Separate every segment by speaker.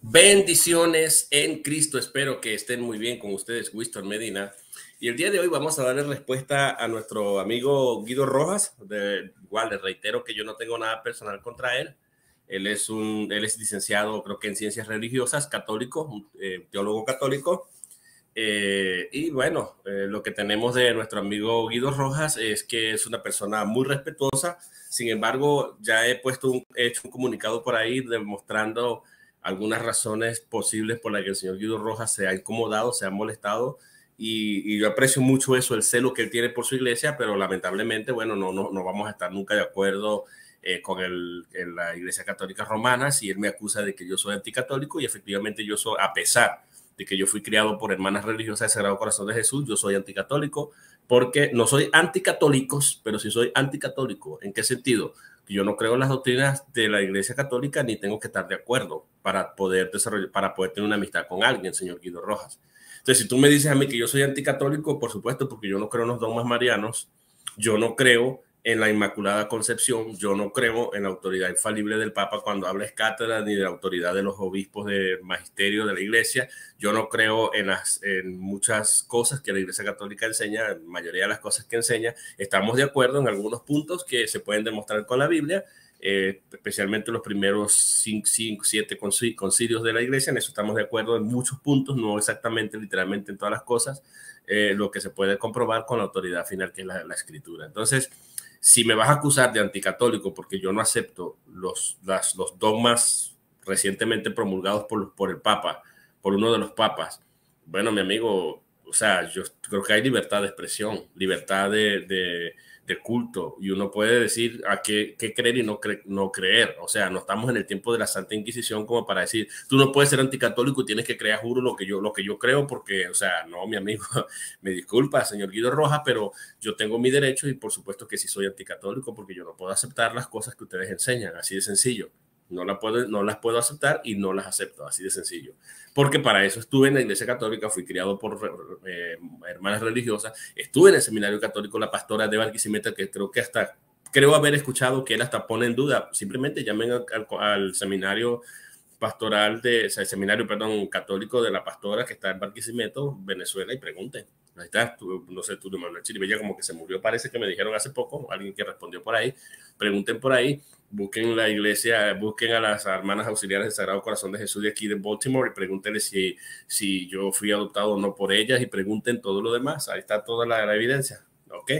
Speaker 1: Bendiciones en Cristo. Espero que estén muy bien con ustedes, Winston Medina. Y el día de hoy vamos a darle respuesta a nuestro amigo Guido Rojas. De, igual le reitero que yo no tengo nada personal contra él. Él es, un, él es licenciado, creo que en ciencias religiosas, católico, eh, teólogo católico. Eh, y bueno, eh, lo que tenemos de nuestro amigo Guido Rojas es que es una persona muy respetuosa. Sin embargo, ya he puesto he hecho un comunicado por ahí demostrando algunas razones posibles por las que el señor Guido Rojas se ha incomodado, se ha molestado, y, yo aprecio mucho eso, el celo que él tiene por su iglesia, pero lamentablemente, bueno, no, no, no vamos a estar nunca de acuerdo eh, con el, en la Iglesia Católica Romana si él me acusa de que yo soy anticatólico y efectivamente yo soy, a pesar de que yo fui criado por hermanas religiosas del Sagrado Corazón de Jesús, yo soy anticatólico, porque no soy anticatólicos, pero sí soy anticatólico. ¿En qué sentido? yo no creo en las doctrinas de la Iglesia Católica ni tengo que estar de acuerdo para poder desarrollar, para poder tener una amistad con alguien, señor Guido Rojas. Entonces, si tú me dices a mí que yo soy anticatólico, por supuesto, porque yo no creo en los dogmas marianos, yo no creo en la Inmaculada Concepción. Yo no creo en la autoridad infalible del Papa cuando habla cátedra ni de la autoridad de los obispos del magisterio de la Iglesia. Yo no creo en, las, muchas cosas que la Iglesia Católica enseña, en mayoría de las cosas que enseña. Estamos de acuerdo en algunos puntos que se pueden demostrar con la Biblia. Eh, especialmente los primeros cinco, siete concilios de la iglesia, en eso estamos de acuerdo en muchos puntos, no exactamente, literalmente en todas las cosas, eh, lo que se puede comprobar con la autoridad final que es la, la escritura. Entonces, si me vas a acusar de anticatólico porque yo no acepto los, dogmas recientemente promulgados por, por el Papa, por uno de los papas, bueno, mi amigo, o sea, yo creo que hay libertad de expresión, libertad de de culto y uno puede decir a qué, creer y no, creer. O sea, no estamos en el tiempo de la Santa Inquisición como para decir, tú no puedes ser anticatólico y tienes que creer, juro, lo que yo, lo que yo creo, porque, o sea, no, mi amigo, me disculpa, señor Guido Rojas, pero yo tengo mi derecho y por supuesto que sí soy anticatólico porque yo no puedo aceptar las cosas que ustedes enseñan, así de sencillo. No, no las puedo aceptar y no las acepto, así de sencillo. Porque para eso estuve en la iglesia católica, fui criado por eh, hermanas religiosas, estuve en el seminario católico, la pastora de Barquisimeto, que creo que hasta, creo haber escuchado que él hasta pone en duda, simplemente llamen al, seminario pastoral de, o el seminario, perdón, católico de la pastora que está en Barquisimeto, Venezuela, y pregunten. Ahí está, no sé, tú, Manuel Chiribella como que se murió, parece que me dijeron hace poco, alguien que respondió por ahí, pregunten por ahí, busquen la iglesia, busquen a las hermanas auxiliares del Sagrado Corazón de Jesús de aquí de Baltimore y pregúntenle si, si yo fui adoptado o no por ellas y pregunten todo lo demás, ahí está toda la, evidencia, ¿ok?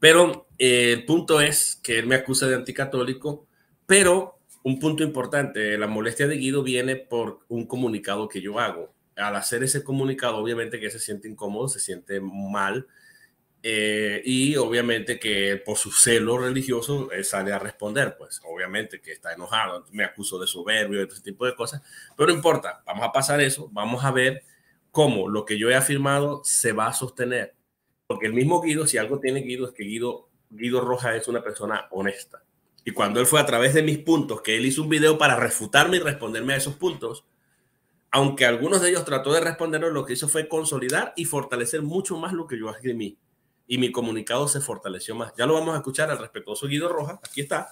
Speaker 1: Pero eh, el punto es que él me acusa de anticatólico, pero un punto importante, la molestia de Guido viene por un comunicado que yo hago al hacer ese comunicado, obviamente que se siente incómodo, se siente mal, eh, y obviamente que por su celo religioso eh, sale a responder, pues obviamente que está enojado, me acuso de soberbio, ese tipo de cosas, pero no importa, vamos a pasar eso, vamos a ver cómo lo que yo he afirmado se va a sostener, porque el mismo Guido, si algo tiene Guido, es que Guido, Guido Rojas es una persona honesta. Y cuando él fue a través de mis puntos, que él hizo un video para refutarme y responderme a esos puntos, aunque algunos de ellos trató de respondernos, lo que hizo fue consolidar y fortalecer mucho más lo que yo escribí. Y mi comunicado se fortaleció más. Ya lo vamos a escuchar al respetuoso Guido Rojas. Aquí está.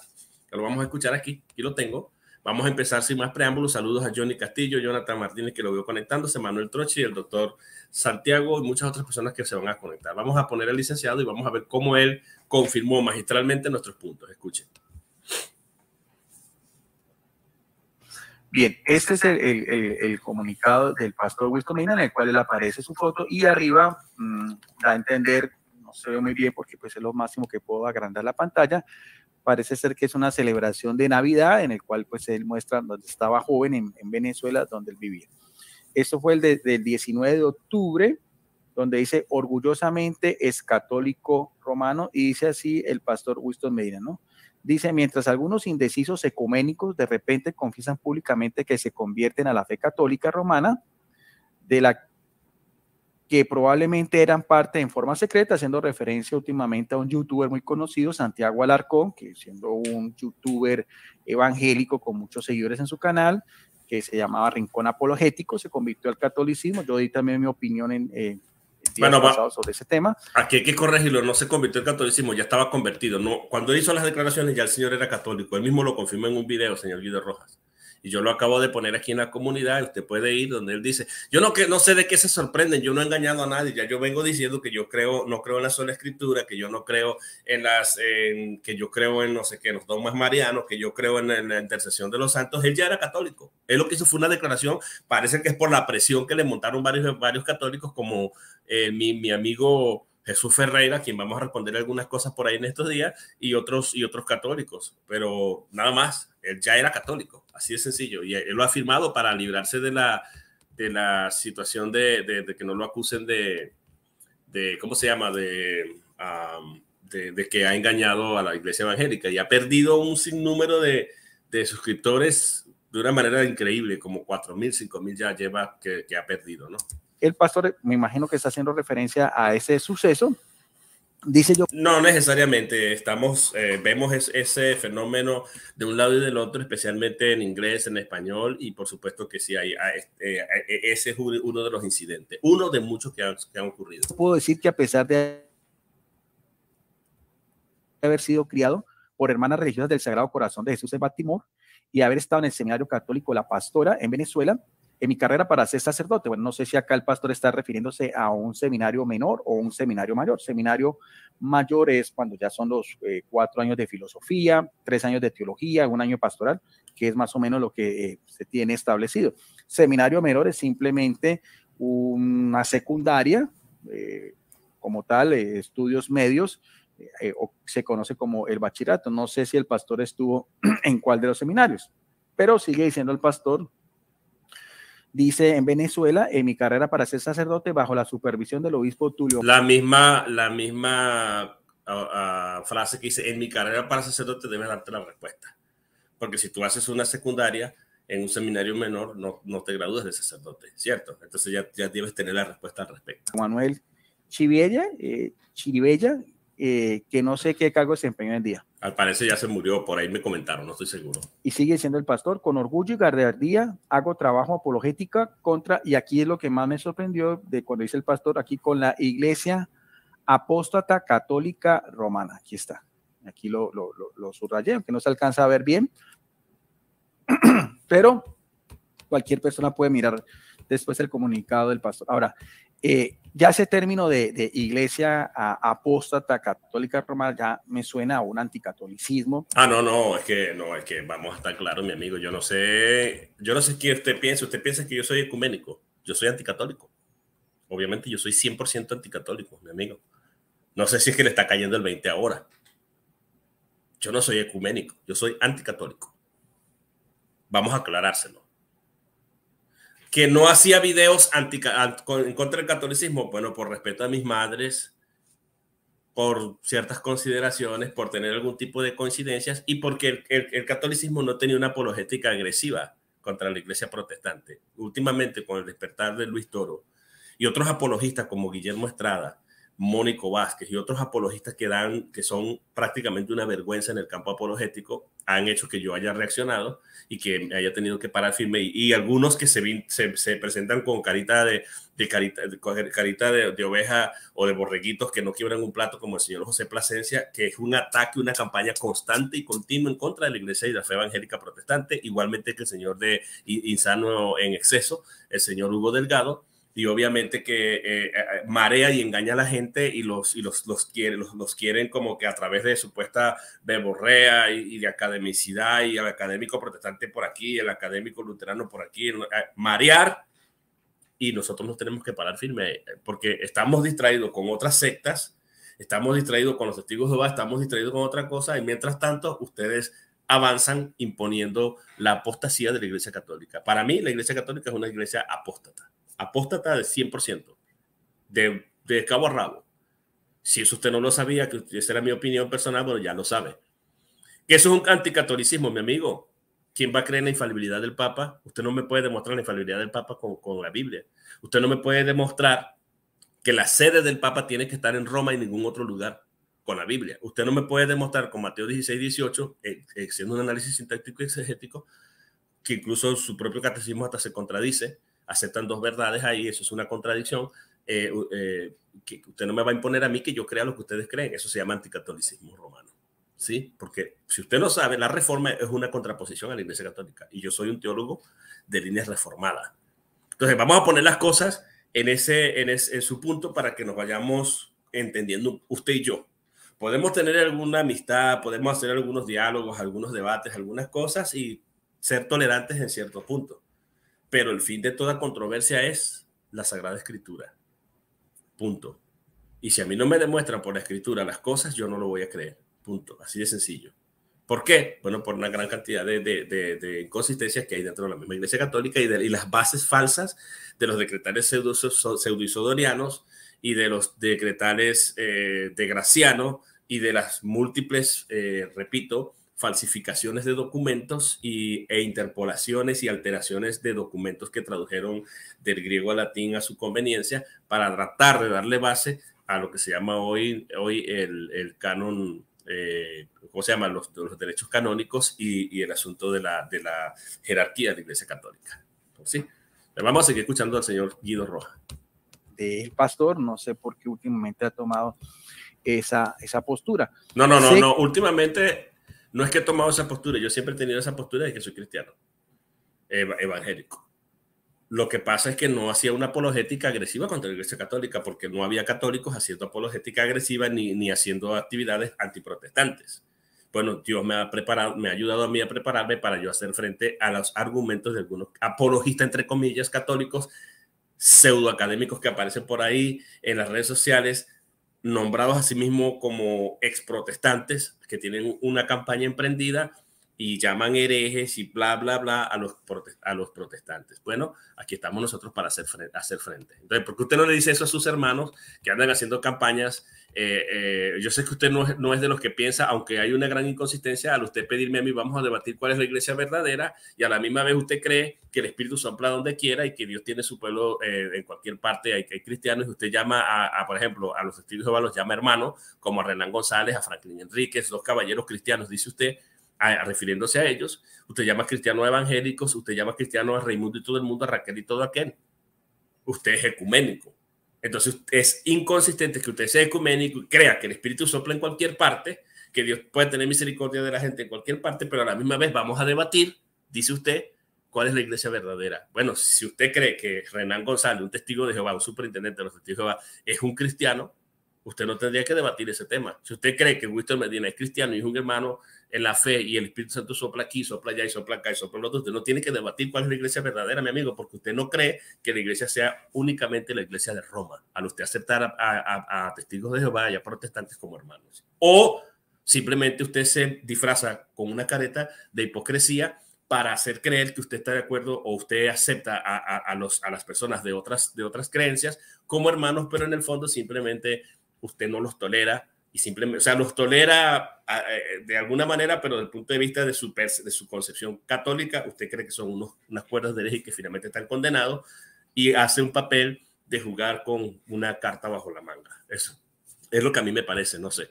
Speaker 1: Ya lo vamos a escuchar aquí. Aquí lo tengo. Vamos a empezar sin más preámbulos. Saludos a Johnny Castillo, Jonathan Martínez, que lo veo conectándose, Manuel Trochi, el doctor Santiago y muchas otras personas que se van a conectar. Vamos a poner al licenciado y vamos a ver cómo él confirmó magistralmente nuestros puntos. Escuchen.
Speaker 2: Bien, este es el, comunicado del pastor Winston Medina en el cual él aparece su foto y arriba mm, da a entender, no se ve muy bien porque pues es lo máximo que puedo agrandar la pantalla, parece ser que es una celebración de Navidad en el cual pues él muestra donde estaba joven en, Venezuela, donde él vivía. Esto fue el del 19 de octubre, donde dice orgullosamente es católico romano y dice así el pastor Winston Medina, ¿no? Dice, mientras algunos indecisos ecuménicos de repente confiesan públicamente que se convierten a la fe católica romana, de la que probablemente eran parte en forma secreta, haciendo referencia últimamente a un youtuber muy conocido, Santiago Alarcón, que siendo un youtuber evangélico con muchos seguidores en su canal, que se llamaba Rincón Apologético, se convirtió al catolicismo. Yo di también mi opinión en, eh, bueno, sobre ese tema.
Speaker 1: Aquí hay que corregirlo, no se convirtió en catolicismo, ya estaba convertido. No, cuando hizo las declaraciones ya el señor era católico, él mismo lo confirmó en un video, señor Guido Rojas. Y yo lo acabo de poner aquí en la comunidad, usted puede ir donde él dice, yo no, que, no sé de qué se sorprenden, yo no he engañado a nadie, ya yo vengo diciendo que yo creo, no creo en la sola escritura, que yo no creo en las, que yo creo en no sé qué, los más marianos, que yo creo en, la intercesión de los santos, él ya era católico. Él lo que hizo fue una declaración, parece que es por la presión que le montaron varios, varios católicos como eh, mi, mi amigo Jesús Ferreira, quien vamos a responder algunas cosas por ahí en estos días, y otros, y otros católicos. Pero nada más, él ya era católico, así de sencillo. Y él lo ha firmado para librarse de la, de la situación de, que no lo acusen de, ¿cómo se llama?, de, de, que ha engañado a la iglesia evangélica y ha perdido un sinnúmero de, de suscriptores de una manera increíble, como 4.000, 5.000 ya lleva que, que ha perdido, ¿no?
Speaker 2: el pastor, me imagino que está haciendo referencia a ese suceso. Dice yo. No necesariamente,
Speaker 1: estamos, eh, vemos ese fenómeno de un lado y del otro, especialmente en inglés, en español, y por supuesto que sí, hay, eh, eh, ese es uno de los incidentes, uno de muchos que han, ocurrido.
Speaker 2: Puedo decir que a pesar de haber sido criado por hermanas religiosas del Sagrado Corazón de Jesús de Batimor y haber estado en el Seminario Católico La Pastora en Venezuela, en mi carrera para ser sacerdote. Bueno, no sé si acá el pastor está refiriéndose a un seminario menor o un seminario mayor. Seminario mayor es cuando ya son los eh, cuatro años de filosofía, tres años de teología, un año pastoral, que es más o menos lo que eh, se tiene establecido. Seminario menor es simplemente una secundaria, eh, como tal, estudios medios, o se conoce como el bachillerato. No sé si el pastor estuvo en cuál de los seminarios, pero sigue diciendo el pastor Dice, en Venezuela, en mi carrera para ser sacerdote bajo la supervisión del obispo Tulio. La misma,
Speaker 1: la misma ah, ah, frase que dice, en mi carrera para sacerdote debes darte la respuesta. Porque si tú haces una secundaria en un seminario menor, no, no te gradúas de sacerdote, ¿cierto? Entonces ya, ya, debes tener la respuesta al
Speaker 2: respecto. Manuel eh, Chivella, eh, que no sé qué cargo desempeñó en el día.
Speaker 1: Al parecer ya se murió, por ahí me comentaron, no estoy seguro.
Speaker 2: Y sigue siendo el pastor, con orgullo y gardeardía hago trabajo apologética contra, y aquí es lo que más me sorprendió de cuando dice el pastor, aquí con la iglesia apóstata católica romana, aquí está, aquí lo, lo subrayé, aunque no se alcanza a ver bien, pero cualquier persona puede mirar después el comunicado del pastor. Ahora, eh, ya ese término de, iglesia apóstata católica romana ya me suena a un anticatolicismo.
Speaker 1: Ah, no, no, es que no, es que vamos a estar claros, mi amigo. Yo no sé, yo no sé qué usted piensa. Usted piensa que yo soy ecuménico. Yo soy anticatólico. Obviamente, yo soy 100% anticatólico, mi amigo. No sé si es que le está cayendo el 20 ahora. Yo no soy ecuménico, yo soy anticatólico. Vamos a aclarárselo que no hacía videos anti, contra el catolicismo, bueno, por respeto a mis madres, por ciertas consideraciones, por tener algún tipo de coincidencias y porque el catolicismo no tenía una apologética agresiva contra la iglesia protestante. Últimamente, con el despertar de Luis Toro y otros apologistas como Guillermo Estrada, Mónico Vázquez y otros apologistas que dan, que son prácticamente una vergüenza en el campo apologético, han hecho que yo haya reaccionado y que haya tenido que parar firme. Y, algunos que se, presentan con carita, de, carita, oveja o de borreguitos que no quiebran un plato, como el señor José Plasencia, que es un ataque, una campaña constante y continua en contra de la iglesia y la fe evangélica protestante, igualmente que el señor de Insano en Exceso, el señor Hugo Delgado y obviamente que eh, eh, eh, marea y engaña a la gente y los, y los, los, los, quieren como que a través de supuesta beborrea y, y de academicidad y al académico protestante por aquí, el académico luterano por aquí, marear y nosotros nos tenemos que parar firme porque estamos distraídos con otras sectas, estamos distraídos con los testigos de Jehová, estamos distraídos con otra cosa y mientras tanto ustedes avanzan imponiendo la apostasía de la Iglesia Católica. Para mí la Iglesia Católica es una iglesia apóstata apóstata de 100%, de, de cabo a rabo. Si eso usted no lo sabía, que esa era mi opinión personal, bueno, ya lo sabe. Que eso es un anticatolicismo, mi amigo. ¿Quién va a creer en la infalibilidad del Papa? Usted no me puede demostrar la infalibilidad del Papa con, con la Biblia. Usted no me puede demostrar que la sede del Papa tiene que estar en Roma y ningún otro lugar con la Biblia. Usted no me puede demostrar con Mateo 16, 18, eh, eh, siendo un análisis sintáctico y exegético, que incluso su propio catecismo hasta se contradice, aceptan dos verdades ahí, eso es una contradicción. Eh, eh, que usted no me va a imponer a mí que yo crea lo que ustedes creen, eso se llama anticatolicismo romano. ¿Sí? Porque si usted no sabe, la reforma es una contraposición a la Iglesia Católica y yo soy un teólogo de líneas reformada
Speaker 2: Entonces, vamos a poner las
Speaker 1: cosas en, ese, en, en su punto para que nos vayamos entendiendo usted y yo. Podemos tener alguna amistad, podemos hacer algunos diálogos, algunos debates, algunas cosas y ser tolerantes en cierto punto. Pero el fin de toda controversia es la Sagrada Escritura. Punto. Y si a mí no me demuestran por la Escritura las cosas, yo no lo voy a creer. Punto. Así de sencillo. ¿Por qué? Bueno, por una gran cantidad de, inconsistencias que hay dentro de la misma Iglesia Católica y, las bases falsas de los decretales pseudoisodorianos y de los decretales eh, de Graciano y de las múltiples, eh, repito, falsificaciones de documentos y, e interpolaciones y alteraciones de documentos que tradujeron del griego al latín a su conveniencia para tratar de darle base a lo que se llama hoy, hoy el, el canon eh, ¿cómo se llama? Los, los derechos canónicos y, el asunto de la, de la jerarquía de la Iglesia Católica. Pues ¿Sí? Vamos a seguir escuchando al señor Guido Roja. Del
Speaker 2: pastor, no sé por qué últimamente ha tomado esa, esa postura. No, no, no, no.
Speaker 1: Últimamente no es que he tomado esa postura, yo siempre he tenido esa postura de que soy cristiano, evangélico. Lo que pasa es que no hacía una apologética agresiva contra la Iglesia Católica, porque no había católicos haciendo apologética agresiva ni, ni haciendo actividades antiprotestantes. Bueno, Dios me ha preparado, me ha ayudado a mí a prepararme para yo hacer frente a los argumentos de algunos apologistas, entre comillas, católicos, pseudoacadémicos que aparecen por ahí en las redes sociales, nombrados a sí mismos como protestantes que tienen una campaña emprendida y llaman herejes y bla, bla, bla a los, a los protestantes. Bueno, aquí estamos nosotros para hacer frente, hacer frente. Entonces, ¿por qué usted no le dice eso a sus hermanos que andan haciendo campañas? Eh, eh, yo sé que usted no, no es de los que piensa, aunque hay una gran inconsistencia al usted pedirme a mí, vamos a debatir cuál es la iglesia verdadera, y a la misma vez usted cree que el Espíritu sopla donde quiera y que Dios tiene su pueblo eh, en cualquier parte, hay, hay cristianos, y usted llama a, por ejemplo, a los estilos de los llama hermanos, como a Renan González, a Franklin Enríquez, los caballeros cristianos, dice usted, refiriéndose a ellos, usted llama a evangélicos, usted llama cristiano a Raimundo y todo el mundo, a Raquel y todo aquel. Usted es ecuménico. Entonces es inconsistente que usted sea ecuménico y crea que el Espíritu sopla en cualquier parte, que Dios puede tener misericordia de la gente en cualquier parte, pero a la misma vez vamos a debatir, dice usted, cuál es la iglesia verdadera. Bueno, si usted cree que Renán González, un testigo de Jehová, un superintendente de los testigos de Jehová, es un cristiano, usted no tendría que debatir ese tema. Si usted cree que Winston Medina es cristiano y es un hermano en la fe y el Espíritu Santo sopla aquí, sopla allá y sopla acá y sopla lo Usted no tiene que debatir cuál es la iglesia verdadera, mi amigo, porque usted no cree que la iglesia sea únicamente la iglesia de Roma, al usted aceptar a, testigos de Jehová y a protestantes como hermanos. O simplemente usted se disfraza con una careta de hipocresía para hacer creer que usted está de acuerdo o usted acepta a, los, a las personas de otras, de otras creencias como hermanos, pero en el fondo simplemente usted no los tolera y simplemente, o sea, los tolera eh, de alguna manera, pero desde el punto de vista de su, de su concepción católica, usted cree que son unos, unas cuerdas de ley que finalmente están condenados y hace un papel de jugar con una carta bajo la manga. Eso es lo que a mí me parece, no sé,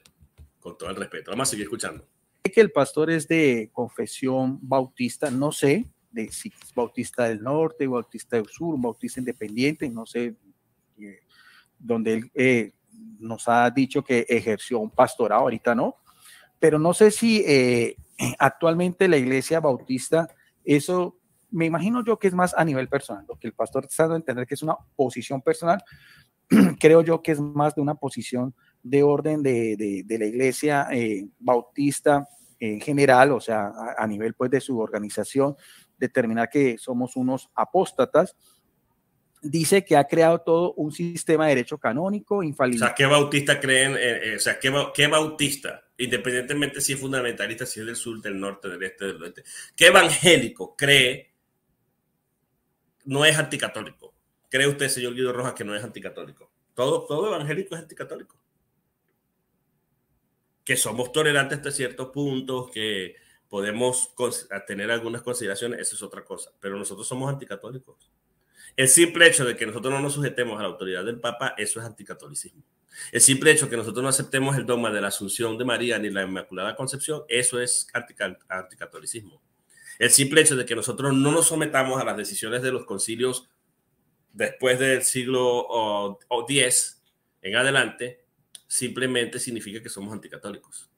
Speaker 1: con todo el respeto. Vamos a seguir
Speaker 2: escuchando. Es que el pastor es de confesión bautista, no sé de si bautista del norte, bautista del sur, bautista independiente, no sé, eh, donde él eh, nos ha dicho que ejerció un pastorado, ahorita no, pero no sé si eh, actualmente la iglesia bautista, eso me imagino yo que es más a nivel personal, lo que el pastor está dando a entender que es una posición personal, creo yo que es más de una posición de orden de, la iglesia eh, bautista en general, o sea, a, a nivel pues de su organización, determinar que somos unos apóstatas, dice que ha creado todo un sistema de derecho canónico infalible.
Speaker 1: O sea, ¿qué bautista creen? o sea, ¿qué, bautista? Independientemente si es fundamentalista, si es del sur, del norte, del este, del oeste. ¿Qué evangélico cree no es anticatólico? ¿Cree usted, señor Guido Rojas, que no es anticatólico? Todo, todo evangélico es anticatólico. Que somos tolerantes hasta ciertos puntos, que podemos tener algunas consideraciones, eso es otra cosa. Pero nosotros somos anticatólicos. El simple hecho de que nosotros no nos sujetemos a la autoridad del Papa, eso es anticatolicismo. El simple hecho de que nosotros no aceptemos el dogma de la Asunción de María ni la Inmaculada Concepción, eso es anticatolicismo. El simple hecho de que nosotros no nos sometamos a las decisiones de los concilios después del siglo X en adelante, simplemente significa que somos anticatólicos.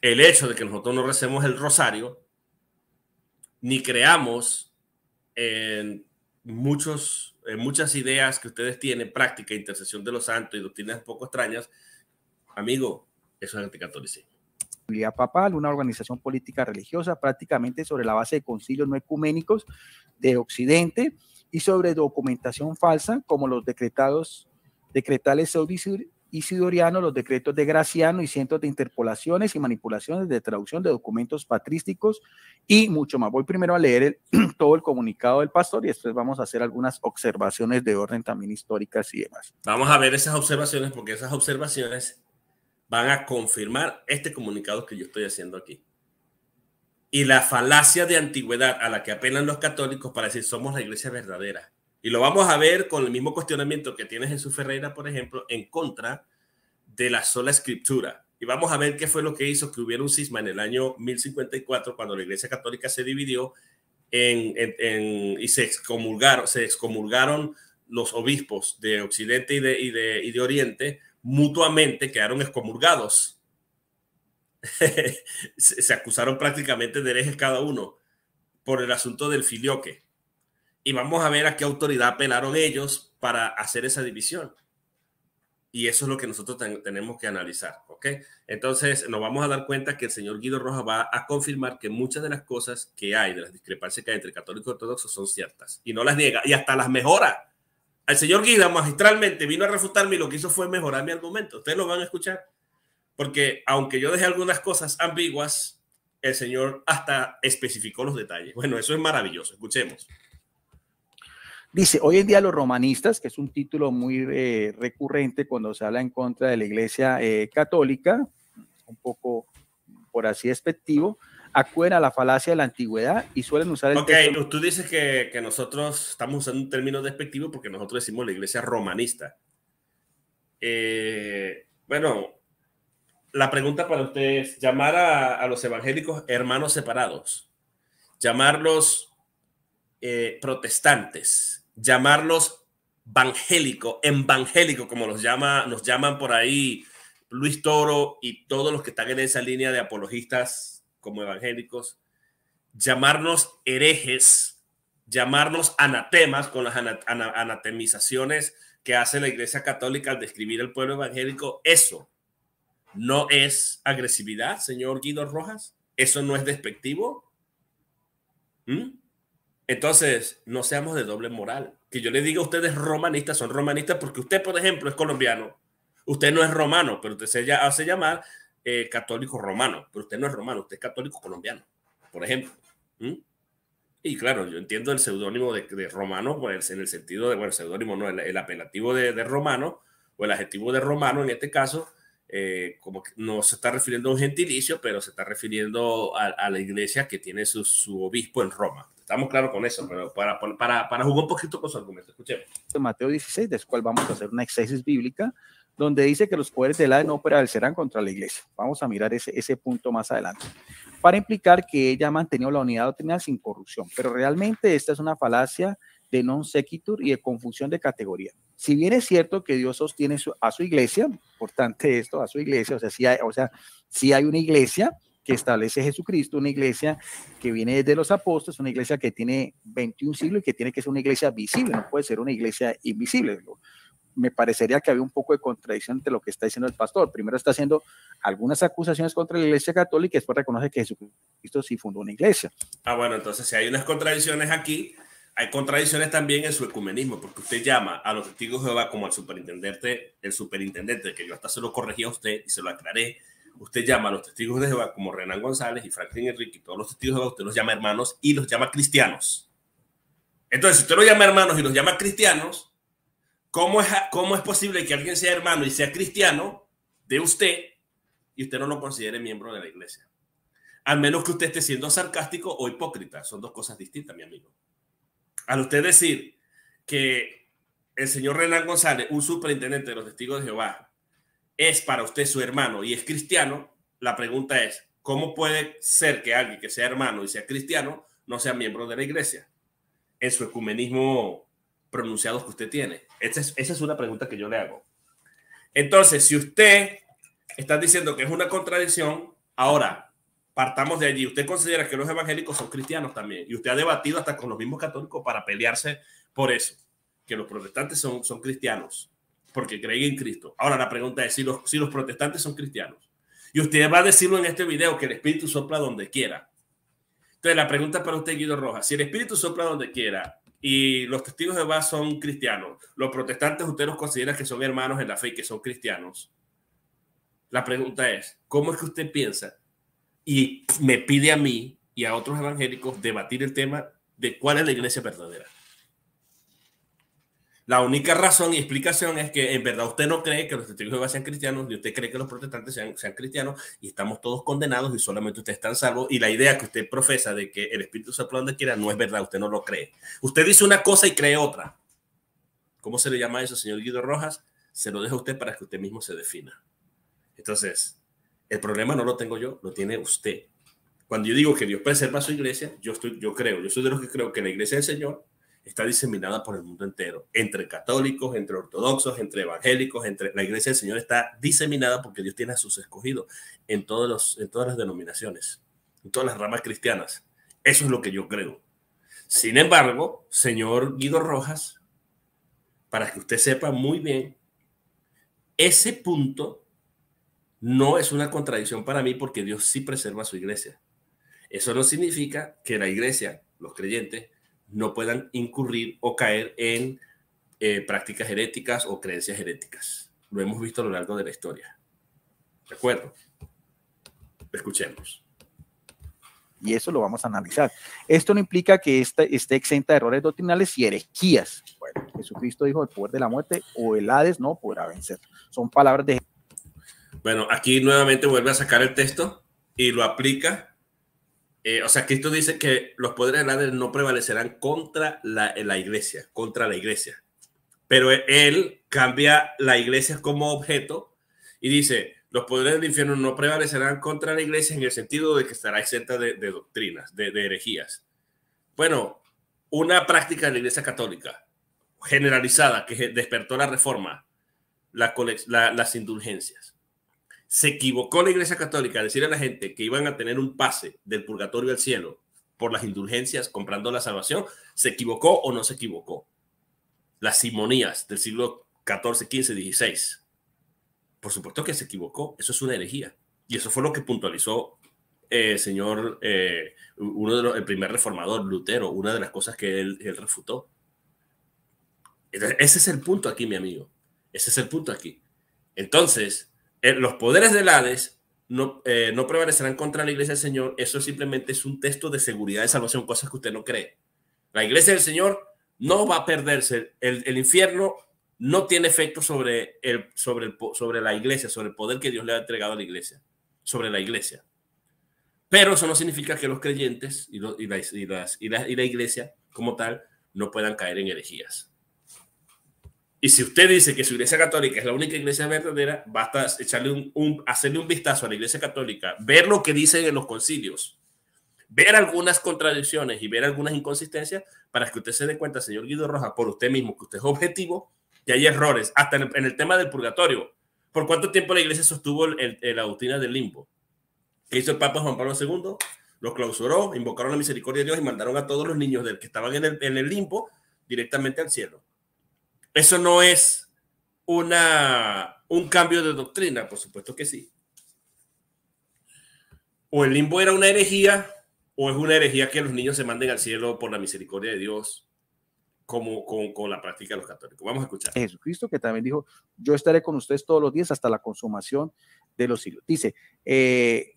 Speaker 1: El hecho de que nosotros no recemos el rosario, ni creamos en muchos, eh, muchas ideas que ustedes tienen, práctica, intercesión de los santos y doctrinas poco extrañas, amigo, eso es anticatolicismo.
Speaker 2: Papal, una organización política religiosa prácticamente sobre la base de concilios no ecuménicos de Occidente y sobre documentación falsa como los decretados decretales isidoriano los decretos de Graciano y cientos de interpolaciones y manipulaciones de traducción de documentos patrísticos y mucho más. Voy primero a leer todo el comunicado del pastor y después vamos a hacer algunas observaciones de orden también históricas y demás.
Speaker 1: Vamos a ver esas observaciones porque esas observaciones van a confirmar este comunicado que yo estoy haciendo aquí. Y la falacia de antigüedad a la que apelan los católicos para decir somos la iglesia verdadera y lo vamos a ver con el mismo cuestionamiento que tiene Jesús Ferreira, por ejemplo, en contra de la sola escritura. Y vamos a ver qué fue lo que hizo que hubiera un cisma en el año 1054, cuando la Iglesia Católica se dividió en, y se excomulgaron, se excomulgaron los obispos de Occidente y de, de, Oriente mutuamente, quedaron excomulgados. se, se acusaron prácticamente de herejes cada uno por el asunto del filioque. Y vamos a ver a qué autoridad apelaron ellos para hacer esa división. Y eso es lo que nosotros tenemos que analizar, ¿ok? Entonces nos vamos a dar cuenta que el señor Guido Rojas va a confirmar que muchas de las cosas que hay, de las discrepancias que hay entre católicos y ortodoxos son ciertas. Y no las niega, y hasta las mejora. el señor Guido magistralmente vino a refutarme y lo que hizo fue mejorar mi argumento. Ustedes lo van a escuchar. Porque aunque yo dejé algunas cosas ambiguas, el señor hasta especificó los detalles. Bueno, eso es maravilloso. Escuchemos.
Speaker 2: Dice, hoy en día los romanistas, que es un título muy eh, recurrente cuando se habla en contra de la Iglesia eh, Católica, un poco por así despectivo, acuden a la falacia de la antigüedad y suelen usar el... Ok,
Speaker 1: tú dices que, nosotros estamos usando un término despectivo porque nosotros decimos la Iglesia romanista. Eh, bueno, la pregunta para ustedes, llamar a los evangélicos hermanos separados, llamarlos protestantes, llamarlos evangélico, evangélico, como los llama, nos llaman por ahí Luis Toro y todos los que están en esa línea de apologistas como evangélicos, llamarnos herejes, llamarnos anatemas con las anatemizaciones que hace la Iglesia Católica al describir el pueblo evangélico, eso no es agresividad, señor Guido Rojas, eso no es despectivo. ¿Mm? Entonces, no seamos de doble moral. Que yo le diga a ustedes romanistas, son romanistas porque usted, por ejemplo, es colombiano. Usted no es romano, pero usted se hace llamar eh, católico romano. Pero usted no es romano, usted es católico colombiano, por ejemplo. Y claro, yo entiendo el seudónimo de, romano pues, en el sentido de, bueno, seudónimo no, el, apelativo de, romano o el adjetivo de romano en este caso, eh, como que no se está refiriendo a un gentilicio, pero se está refiriendo a, la iglesia que tiene su obispo en Roma estamos claros con eso, pero
Speaker 2: para, para, para jugar un poquito con su argumento, escuchemos. Mateo 16, del cual vamos a hacer una excesis bíblica, donde dice que los poderes del la no prevalecerán contra la iglesia. Vamos a mirar ese, ese punto más adelante, para implicar que ella ha mantenido la unidad doctrinal sin corrupción, pero realmente esta es una falacia de non sequitur y de confusión de categoría. Si bien es cierto que Dios sostiene a su iglesia, importante esto, a su iglesia, o sea, si o sea, si hay una iglesia, que establece Jesucristo, una iglesia que viene desde los apóstoles, una iglesia que tiene 21 siglos y que tiene que ser una iglesia visible, no puede ser una iglesia invisible. Me parecería que había un poco de contradicción entre lo que está diciendo el pastor. Primero está haciendo algunas acusaciones contra la iglesia católica y después reconoce que Jesucristo sí fundó una iglesia.
Speaker 1: Ah, bueno, entonces si hay unas contradicciones aquí, hay contradicciones también en su ecumenismo, porque usted llama a los testigos de Jehová como al superintendente, el superintendente, que yo hasta se lo corregí a usted y se lo aclaré, usted llama a los testigos de Jehová como Renan González y Franklin Enrique, todos los testigos de Jehová, usted los llama hermanos y los llama cristianos. Entonces, si usted los llama hermanos y los llama cristianos, ¿cómo es, ¿cómo es posible que alguien sea hermano y sea cristiano de usted y usted no lo considere miembro de la iglesia? Al menos que usted esté siendo sarcástico o hipócrita. Son dos cosas distintas, mi amigo. Al usted decir que el señor Renan González, un superintendente de los testigos de Jehová, es para usted su hermano y es cristiano, la pregunta es, ¿cómo puede ser que alguien que sea hermano y sea cristiano no sea miembro de la iglesia? En su ecumenismo pronunciado que usted tiene. Esa es, esa es una pregunta que yo le hago. Entonces, si usted está diciendo que es una contradicción, ahora partamos de allí. Usted considera que los evangélicos son cristianos también y usted ha debatido hasta con los mismos católicos para pelearse por eso, que los protestantes son, son cristianos porque creen en Cristo. Ahora la pregunta es si los, si los protestantes son cristianos. Y usted va a decirlo en este video, que el Espíritu sopla donde quiera. Entonces la pregunta para usted, Guido Rojas, si el Espíritu sopla donde quiera y los testigos de Jehová son cristianos, los protestantes usted los considera que son hermanos en la fe y que son cristianos, la pregunta es, ¿cómo es que usted piensa y me pide a mí y a otros evangélicos debatir el tema de cuál es la iglesia verdadera? La única razón y explicación es que en verdad usted no cree que los testigos de Jehová sean cristianos y usted cree que los protestantes sean, cristianos y estamos todos condenados y solamente usted está en salvo. Y la idea que usted profesa de que el Espíritu Santo donde quiera no es verdad, usted no lo cree. Usted dice una cosa y cree otra. ¿Cómo se le llama eso, señor Guido Rojas? Se lo deja usted para que usted mismo se defina. Entonces, el problema no lo tengo yo, lo tiene usted. Cuando yo digo que Dios preserva su iglesia, yo, estoy, yo creo, yo soy de los que creo que la iglesia del Señor está diseminada por el mundo entero, entre católicos, entre ortodoxos, entre evangélicos, entre la iglesia del Señor está diseminada porque Dios tiene a sus escogidos en, todas las denominaciones, en todas las ramas cristianas. Eso es lo que yo creo. Sin embargo, señor Guido Rojas, para que usted sepa muy bien, ese punto no es una contradicción para mí porque Dios sí preserva su iglesia. Eso no significa que la iglesia, los creyentes, no puedan incurrir o caer en eh, prácticas heréticas o creencias heréticas. Lo hemos
Speaker 2: visto a lo largo de la historia. ¿De acuerdo? Escuchemos y eso lo vamos a analizar. Esto no implica que esta, esté exenta de errores doctrinales y herejías. Bueno, Jesucristo dijo el poder de la muerte o el Hades no podrá vencer. Son palabras de...
Speaker 1: Bueno, aquí nuevamente vuelve a sacar el texto y lo aplica eh, o sea, Cristo dice que los poderes del no prevalecerán contra eh, la, iglesia, contra la iglesia. Pero él cambia la iglesia como objeto y dice, los poderes del infierno no prevalecerán contra la iglesia en el sentido de que estará exenta de, doctrinas, de, herejías. Bueno, una práctica de la iglesia católica generalizada que despertó la reforma, las indulgencias se equivocó la Iglesia Católica al decir a la gente que iban a tener un pase del purgatorio al cielo por las indulgencias comprando la salvación, ¿se equivocó o no se equivocó? Las simonías del siglo XIV, XV, XVI. Por supuesto que se equivocó, eso es una herejía. Y eso fue lo que puntualizó el eh, señor, eh, uno de el primer reformador, Lutero, una de las cosas que él, refutó. ese es el punto aquí, mi amigo. Ese es el punto aquí. Entonces, eh, los poderes del Hades no, eh, no prevalecerán contra la iglesia del Señor. Eso simplemente es un texto de seguridad de salvación, cosas que usted no cree. La iglesia del Señor no va a perderse. El, infierno no tiene efecto sobre, el, sobre, el, sobre la iglesia, sobre el poder que Dios le ha entregado a la iglesia, sobre la iglesia. Pero eso no significa que los creyentes y la iglesia como tal no puedan caer en herejías. Y si usted dice que su iglesia católica es la única iglesia verdadera, basta echarle un, hacerle un vistazo a la iglesia católica, ver lo que dicen en los concilios, ver algunas contradicciones y ver algunas inconsistencias para que usted se dé cuenta, señor Guido Rojas, por usted mismo, que usted es objetivo, que hay errores, hasta en el, tema del purgatorio. ¿Por cuánto tiempo la iglesia sostuvo la doctrina del limbo? ¿Qué hizo el Papa Juan Pablo II? Lo clausuró, invocaron la misericordia de Dios y mandaron a todos los niños del que estaban en el limbo directamente al cielo. Eso no es una, un cambio de doctrina, por supuesto que sí. O el limbo era una herejía, o es una herejía que los niños se manden al cielo por la misericordia de Dios, como con, la práctica de los católicos. Vamos
Speaker 2: a escuchar. Jesucristo que también dijo, yo estaré con ustedes todos los días hasta la consumación de los siglos. Dice, eh,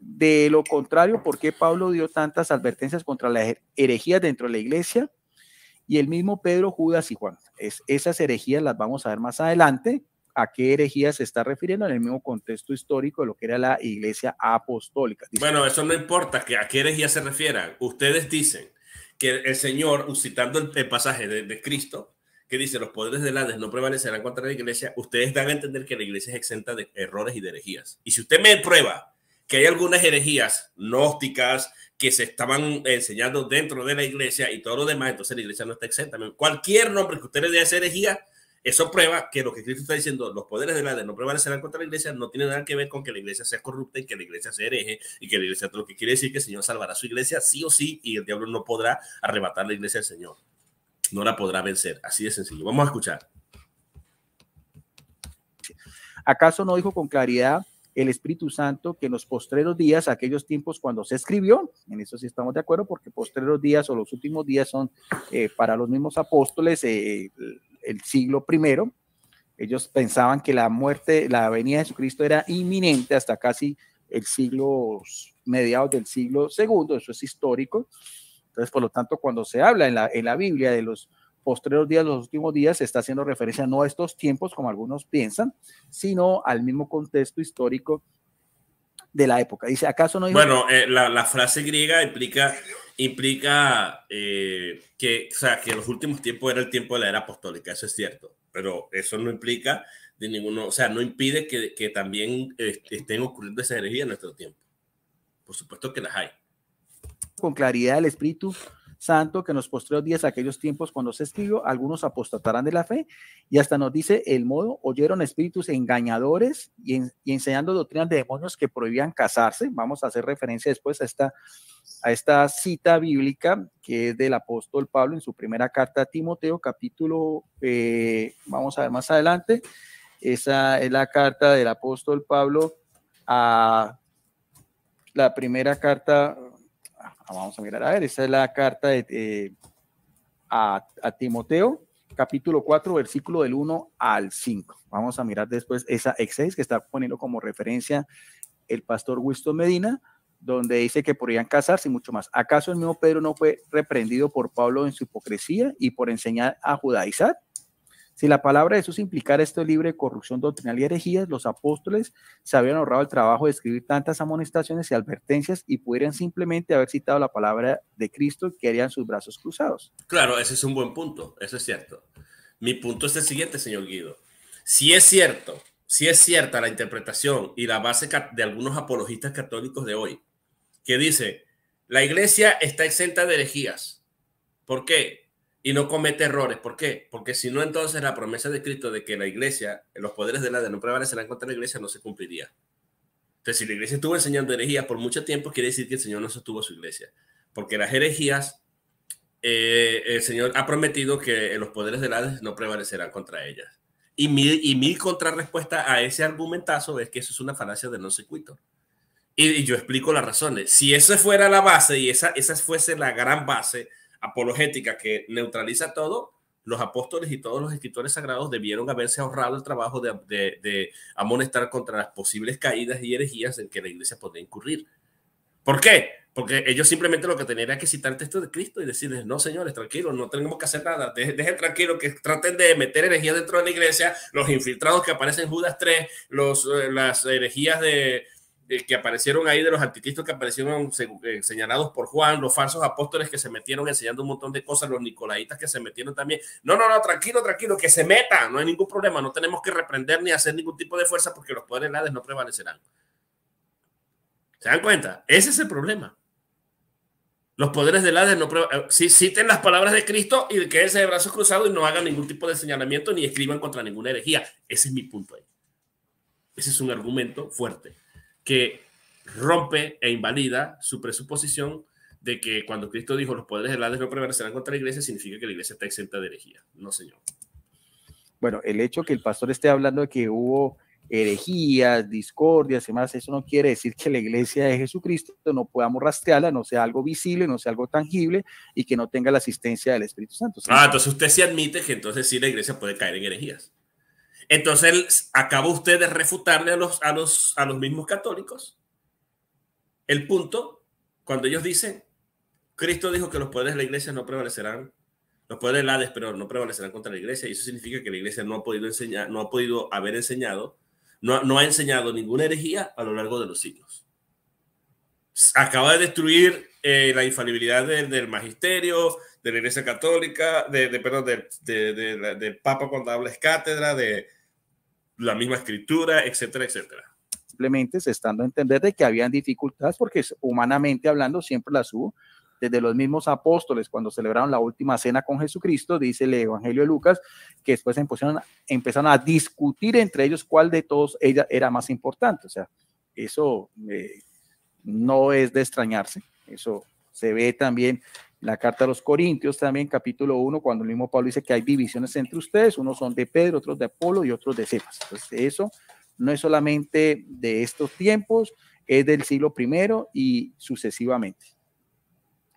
Speaker 2: de lo contrario, ¿por qué Pablo dio tantas advertencias contra la herejía dentro de la iglesia? y el mismo Pedro, Judas y Juan. Es, esas herejías las vamos a ver más adelante, a qué herejías se está refiriendo en el mismo contexto histórico de lo que era la iglesia apostólica.
Speaker 1: bueno, eso no importa que a qué herejías se refieran. Ustedes dicen que el Señor, citando el, pasaje de, Cristo, que dice los poderes del Hades no prevalecerán contra la iglesia, ustedes dan a entender que la iglesia es exenta de errores y de herejías. Y si usted me prueba que hay algunas herejías gnósticas, que se estaban enseñando dentro de la iglesia y todo lo demás, entonces la iglesia no está exenta. Cualquier nombre que ustedes le dé herejía, eso prueba que lo que Cristo está diciendo, los poderes de la no prevalecerán contra la iglesia, no tiene nada que ver con que la iglesia sea corrupta y que la iglesia sea hereje y que la iglesia, todo lo que quiere decir que el Señor salvará su iglesia sí o sí y el diablo no podrá arrebatar la iglesia al Señor. No la podrá vencer. Así de sencillo. Vamos a escuchar.
Speaker 2: ¿Acaso no dijo con claridad el Espíritu Santo que en los postreros días, aquellos tiempos cuando se escribió, en eso sí estamos de acuerdo, porque postreros días o los últimos días son eh, para los mismos apóstoles eh, el siglo primero. Ellos pensaban que la muerte, la venida de Jesucristo era inminente hasta casi el siglo, mediados del siglo segundo, eso es histórico. Entonces, por lo tanto, cuando se habla en la Biblia de los postreros días, los últimos días, se está haciendo referencia no a estos tiempos, como algunos piensan, sino al mismo contexto histórico de la época. Dice, ¿acaso no Bueno,
Speaker 1: eh, la, frase griega implica, implica eh, que, sea, que los últimos tiempos era el tiempo de la era apostólica, eso es cierto, pero eso no implica de ninguno, o sea, no impide que, también eh, estén ocurriendo esa herejía en nuestro tiempo. Por supuesto que las hay.
Speaker 2: Con claridad el espíritu santo que nos postreó postreros aquellos tiempos cuando se escribió, algunos apostatarán de la fe y hasta nos dice el modo, oyeron espíritus engañadores y, enseñando doctrinas de demonios que prohibían casarse. Vamos a hacer referencia después a esta, a esta cita bíblica que es del apóstol Pablo en su primera carta a Timoteo, capítulo, eh, vamos a ver más adelante, esa es la carta del apóstol Pablo a la primera carta Ah, vamos a mirar, a ver, esa es la carta de, eh, a, Timoteo, capítulo 4, versículo del 1 al 5. Vamos a mirar después esa exégesis que está poniendo como referencia el pastor Winston Medina, donde dice que podrían casarse y mucho más. ¿Acaso el mismo Pedro no fue reprendido por Pablo en su hipocresía y por enseñar a judaizar? Si la palabra de Jesús implicara esto libre de corrupción doctrinal y herejías, los apóstoles se habían ahorrado el trabajo de escribir tantas amonestaciones y advertencias y pudieran simplemente haber citado la palabra de Cristo que harían sus brazos cruzados.
Speaker 1: Claro, ese es un buen punto, eso es cierto. Mi punto es el siguiente, señor Guido. Si es cierto, si es cierta la interpretación y la base de algunos apologistas católicos de hoy, que dice, la iglesia está exenta de herejías. ¿Por qué? y no comete errores. ¿Por qué? Porque si no, entonces la promesa de Cristo de que la iglesia, los poderes de la no prevalecerán contra la iglesia, no se cumpliría. Entonces, si la iglesia estuvo enseñando herejías por mucho tiempo, quiere decir que el Señor no sostuvo su iglesia. Porque las herejías, eh, el Señor ha prometido que los poderes del Hades no prevalecerán contra ellas. Y mi, y mi contrarrespuesta a ese argumentazo es que eso es una falacia de no circuito. Y, yo explico las razones. Si esa fuera la base y esa, esa fuese la gran base apologética que neutraliza todo, los apóstoles y todos los escritores sagrados debieron haberse ahorrado el trabajo de, amonestar contra las posibles caídas y herejías en que la iglesia podría incurrir. ¿Por qué? Porque ellos simplemente lo que tenían era que citar el texto de Cristo y decirles, no, señores, tranquilos, no tenemos que hacer nada, dejen, tranquilo que traten de meter herejías dentro de la iglesia, los infiltrados que aparecen en Judas 3, los, eh, las herejías de, eh, que aparecieron ahí, de los anticristos que aparecieron eh, señalados por Juan, los falsos apóstoles que se metieron enseñando un montón de cosas, los nicolaitas que se metieron también. No, no, no, tranquilo, tranquilo, que se meta, no hay ningún problema, no tenemos que reprender ni hacer ningún tipo de fuerza porque los poderes de Hades no prevalecerán. ¿Se dan cuenta? Ese es el problema. Los poderes de Hades no eh, si citen las palabras de Cristo y quédense de brazos cruzados y no hagan ningún tipo de señalamiento ni escriban contra ninguna herejía. Ese es mi punto ahí. Ese es un argumento fuerte que rompe e invalida su presuposición de que cuando Cristo dijo los poderes del Hades no prevalecerán contra la iglesia, significa que la iglesia está exenta de herejía. No, señor.
Speaker 2: Bueno, el hecho que el pastor esté hablando de que hubo herejías, discordias y más, eso no quiere decir que la iglesia de Jesucristo no podamos rastrearla, no sea algo visible, no sea algo tangible y que no tenga la asistencia del Espíritu Santo. Ah, entonces
Speaker 1: usted se admite que entonces sí la iglesia puede caer en herejías. Entonces, acaba usted de refutarle a los, a los, a los mismos católicos el punto cuando ellos dicen, Cristo dijo que los poderes de la iglesia no prevalecerán, los poderes del Hades, pero no prevalecerán contra la iglesia, y eso significa que la iglesia no ha podido enseñar, no ha podido haber enseñado, no, no ha enseñado ninguna herejía a lo largo de los siglos. Acaba de destruir eh, la infalibilidad del, magisterio, de la iglesia católica, de, perdón, de, de, Papa cuando habla es cátedra, de, la misma escritura, etcétera, etcétera.
Speaker 2: Simplemente se estando a entender de que habían dificultades porque humanamente hablando siempre las hubo. Desde los mismos apóstoles, cuando celebraron la última cena con Jesucristo, dice el Evangelio de Lucas, que después empezaron, a discutir entre ellos cuál de todos ella era más importante. O sea, eso eh, no es de extrañarse. Eso se ve también la carta a los Corintios también, capítulo 1, cuando el mismo Pablo dice que hay divisiones entre ustedes, unos son de Pedro, otros de Apolo y otros de Cepas. Entonces eso no es solamente de estos tiempos, es del siglo primero y sucesivamente.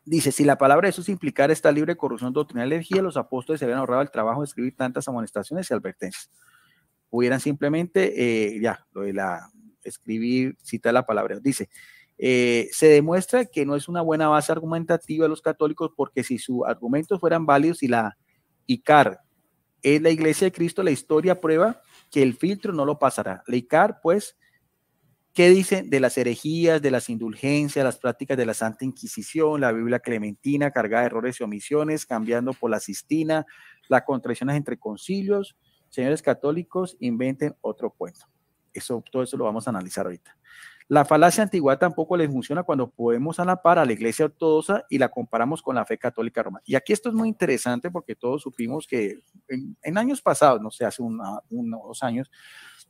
Speaker 2: Dice, si la palabra de Jesús implicara esta libre corrupción doctrinal de energía, los apóstoles se habían ahorrado el trabajo de escribir tantas amonestaciones y advertencias. Hubieran simplemente, eh, ya, lo de la, escribir, cita la palabra. Dice, eh, se demuestra que no es una buena base argumentativa de los católicos porque si sus argumentos fueran válidos y la ICAR es la iglesia de Cristo, la historia prueba que el filtro no lo pasará. La ICAR, pues, ¿qué dicen de las herejías, de las indulgencias, las prácticas de la Santa Inquisición, la Biblia Clementina cargada de errores y omisiones, cambiando por la Sistina, las contradicciones entre concilios? Señores católicos, inventen otro cuento. Eso, todo eso lo vamos a analizar ahorita. La falacia antigua tampoco les funciona cuando podemos a la par a la iglesia ortodoxa y la comparamos con la fe católica romana. Y aquí esto es muy interesante porque todos supimos que en, años pasados, no sé, hace unos años,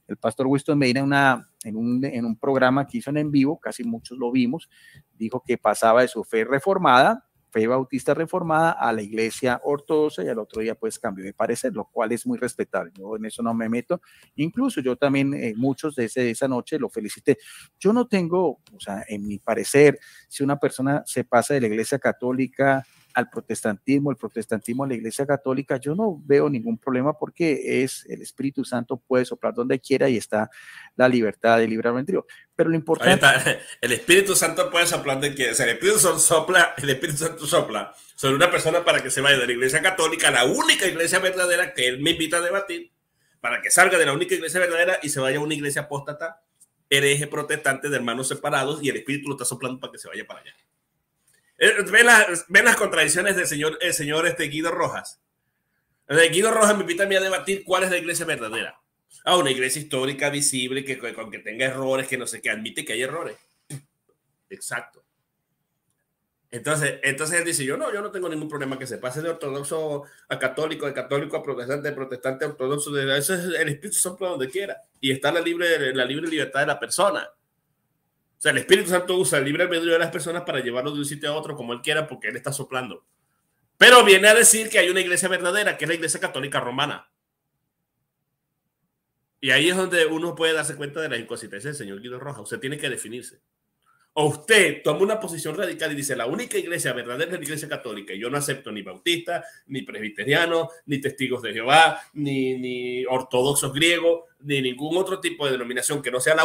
Speaker 2: el pastor Winston Medina en, un, en un programa que hizo en, en vivo, casi muchos lo vimos, dijo que pasaba de su fe reformada fe bautista reformada a la iglesia ortodoxa y al otro día pues cambió de parecer, lo cual es muy respetable. Yo en eso no me meto. Incluso yo también, eh, muchos de esa noche lo felicité. Yo no tengo, o sea, en mi parecer, si una persona se pasa de la iglesia católica al protestantismo, el protestantismo a la Iglesia Católica, yo no veo ningún problema porque es el Espíritu Santo puede soplar donde quiera y está la libertad de libre albedrío. Pero lo importante
Speaker 1: el Espíritu Santo puede soplar donde quiera, sea, el Espíritu Santo sopla, el Espíritu Santo sopla sobre una persona para que se vaya de la Iglesia Católica, la única Iglesia verdadera que él me invita a debatir, para que salga de la única Iglesia verdadera y se vaya a una Iglesia apóstata hereje protestante de hermanos separados y el Espíritu lo está soplando para que se vaya para allá. Eh, ven las, ven las contradicciones del señor, el señor este Guido Rojas. El Guido Rojas me invita a mí a debatir cuál es la iglesia verdadera. Ah, una iglesia histórica, visible, que, que, que tenga errores, que no sé qué, admite que hay errores. Exacto. Entonces, entonces él dice, yo no, yo no tengo ningún problema que se pase de ortodoxo a católico, de católico a protestante, de protestante a ortodoxo, de, eso el Espíritu Santo donde quiera. Y está la libre, la libre libertad de la persona. O sea, el Espíritu Santo usa el libre albedrío de las personas para llevarlos de un sitio a otro como él quiera porque él está soplando. Pero viene a decir que hay una iglesia verdadera, que es la iglesia católica romana. Y ahí es donde uno puede darse cuenta de las inconsistencias del señor Guido Rojas. Usted tiene que definirse o usted toma una posición radical y dice la única iglesia verdadera es la iglesia católica, yo no acepto ni bautista, ni presbiteriano ni testigos de Jehová, ni, ni ortodoxos griegos, ni ningún otro tipo de denominación que no sea la,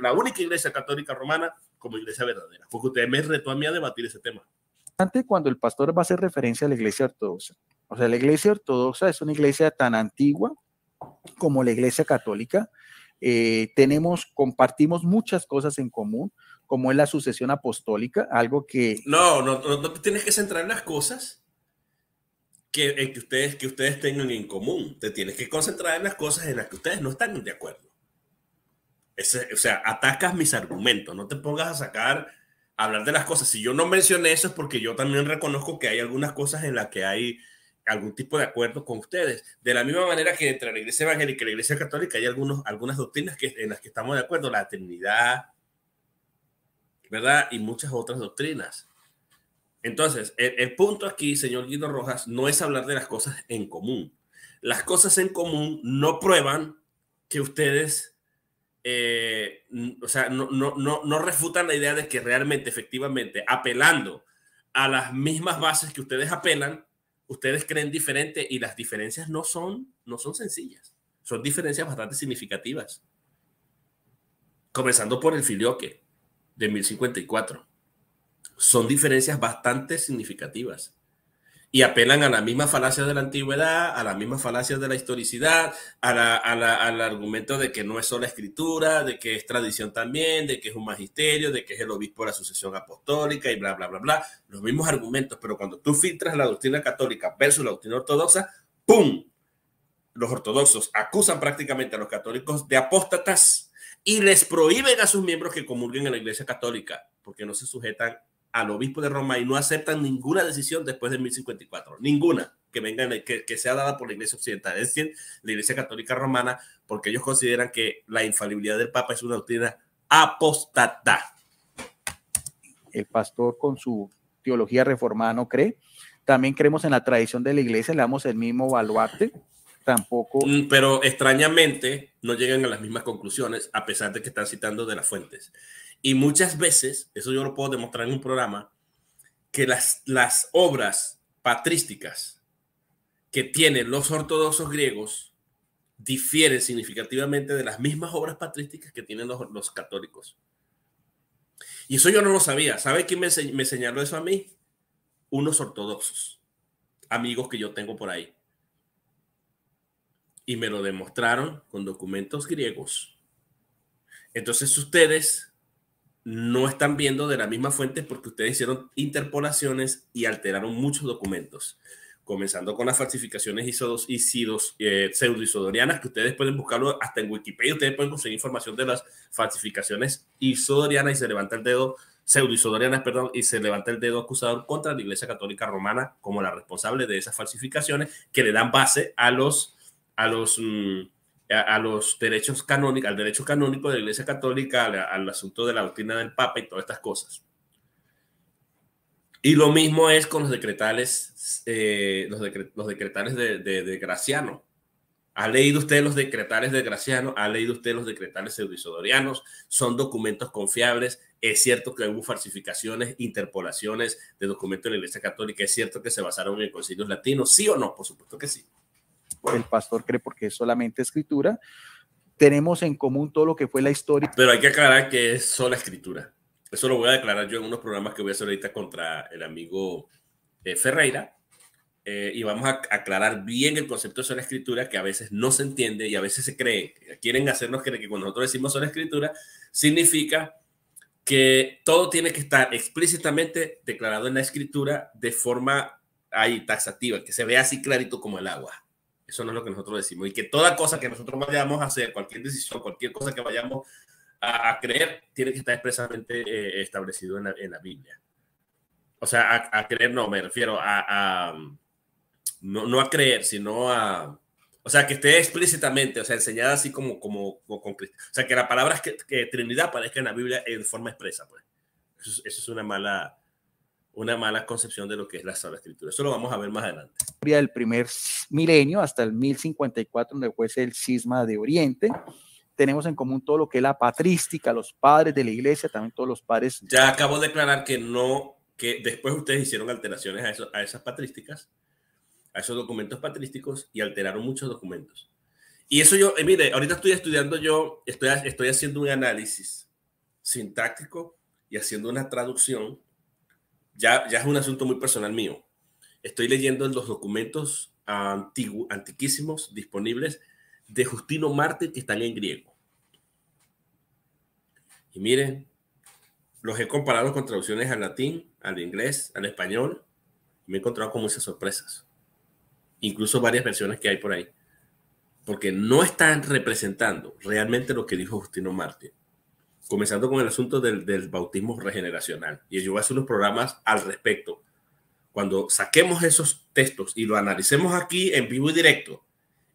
Speaker 1: la, única iglesia católica romana como iglesia verdadera. Porque usted me retó a mí a debatir ese tema.
Speaker 2: Antes cuando el pastor va a hacer referencia a la iglesia ortodoxa. O sea, la iglesia ortodoxa es una iglesia tan antigua como la iglesia católica. Eh, tenemos, compartimos muchas cosas en común como es la sucesión apostólica, algo que...
Speaker 1: No, no, no, tienes que centrar en las cosas que, eh, que, ustedes, que ustedes tengan en común, te tienes que concentrar en las cosas en las que ustedes no están de acuerdo. Ese, o sea, atacas mis argumentos, no te pongas a sacar, a hablar de las cosas. Si yo no mencioné eso es porque yo también reconozco que hay algunas cosas en las que hay algún tipo de acuerdo con ustedes. De la misma manera que entre la iglesia evangélica y la iglesia católica hay algunos, algunas doctrinas que, en las que estamos de acuerdo, la Trinidad, ¿verdad? Y muchas otras doctrinas. Entonces, el, punto aquí, señor Guido Rojas, no es hablar de las cosas en común. Las cosas en común no prueban que ustedes, eh, o sea, no, no refutan la idea de que realmente, efectivamente, apelando a las mismas bases que ustedes apelan, ustedes creen diferente y las diferencias no son, no son sencillas. Son diferencias bastante significativas. Comenzando por el filioque de 1054. Son diferencias bastante significativas y apelan a la misma falacia de la antigüedad, a la misma falacia de la historicidad, al argumento de que no es solo escritura, de que es tradición también, de que es un magisterio, de que es el obispo de la sucesión apostólica y bla, bla, bla, bla. Los mismos argumentos, pero cuando tú filtras la doctrina católica versus la doctrina ortodoxa, ¡pum! Los ortodoxos acusan prácticamente a los católicos de apóstatas y les prohíben a sus miembros que comulguen en la Iglesia Católica, porque no se sujetan al obispo de Roma y no aceptan ninguna decisión después de 1054, ninguna que que, que sea dada por la Iglesia Occidental, es decir, la Iglesia Católica Romana, porque ellos consideran que la infalibilidad del Papa es una doctrina apostata.
Speaker 2: El pastor con su teología reformada no cree. También creemos en la tradición de la iglesia, le damos el mismo baluarte tampoco. Mm, pero
Speaker 1: extrañamente no llegan a las mismas conclusiones, a pesar de que están citando de las fuentes. Y muchas veces, eso yo lo puedo demostrar en un programa, que las, las obras patrísticas que tienen los ortodoxos griegos difieren significativamente de las mismas obras patrísticas que tienen los, católicos. Y eso yo no lo sabía. ¿Sabe quién me señaló eso a mí? Unos ortodoxos, amigos que yo tengo por ahí y me lo demostraron con documentos griegos. Entonces ustedes no están viendo de la misma fuente porque ustedes hicieron interpolaciones y alteraron muchos documentos, comenzando con las falsificaciones isodos, isidos, eh, pseudoisodorianas, que ustedes pueden buscarlo hasta en Wikipedia, ustedes pueden conseguir información de las falsificaciones isodorianas y se levanta el dedo, pseudoisodorianas, perdón, y se levanta el dedo acusador contra la Iglesia Católica Romana como la responsable de esas falsificaciones que le dan base a los a los, mm, a, los derechos canónicos, al derecho canónico de la Iglesia Católica, al, asunto de la doctrina del Papa y todas estas cosas. Y lo mismo es con los decretales, eh, los, los, decretales de, de, Graciano. ¿Ha leído usted los decretales de Graciano? ¿Ha leído usted los decretales pseudoisodorianos? Son documentos confiables. Es cierto que hubo falsificaciones, interpolaciones de documentos de la Iglesia Católica. Es cierto que se basaron en concilios latinos. ¿Sí o no?
Speaker 2: Por supuesto que sí el pastor cree porque es solamente escritura, tenemos en común todo lo que fue la historia. Pero
Speaker 1: hay que aclarar que es sola escritura. Eso lo voy a declarar yo en unos programas que voy a hacer ahorita contra el amigo eh, Ferreira. Eh, y vamos a aclarar bien el concepto de sola escritura que a veces no se entiende y a veces se cree, quieren hacernos creer que cuando nosotros decimos sola escritura significa que todo tiene que estar explícitamente declarado en la escritura de forma ahí taxativa, que se vea así clarito como el agua. Eso no es lo que nosotros decimos. Y que toda cosa que nosotros vayamos a hacer, cualquier decisión, cualquier cosa que vayamos a, creer, tiene que estar expresamente eh, establecido en la, en la, Biblia. O sea, a, creer no, me refiero a, no, no, a creer, sino a... O sea, que esté explícitamente, o sea, enseñada así como, como, con Cristo. O sea, que la palabra es que, Trinidad aparezca en la Biblia en forma expresa, pues. eso es una mala una mala concepción de lo que es la Sagrada Escritura. Eso lo vamos a ver más adelante.
Speaker 2: Del primer milenio hasta el 1054, donde fue el cisma de Oriente, tenemos en común todo lo que es la patrística, los padres de la iglesia, también todos los padres. Ya acabo de
Speaker 1: declarar que no, que después ustedes hicieron alteraciones a, a esas patrísticas, a esos documentos patrísticos y alteraron muchos documentos. Y eso yo, eh, mire, ahorita estoy estudiando yo, estoy, estoy haciendo un análisis sintáctico y haciendo una traducción ya, ya es un asunto muy personal mío. Estoy leyendo en los documentos antiquísimos disponibles de Justino Martín que están en griego. Y miren, los he comparado con traducciones al latín, al inglés, al español. me he encontrado con muchas sorpresas. Incluso varias versiones que hay por ahí. Porque no están representando realmente lo que dijo Justino Martín comenzando con el asunto del, bautismo regeneracional. Y yo voy a hacer unos programas al respecto. Cuando saquemos esos textos y lo analicemos aquí en vivo y directo,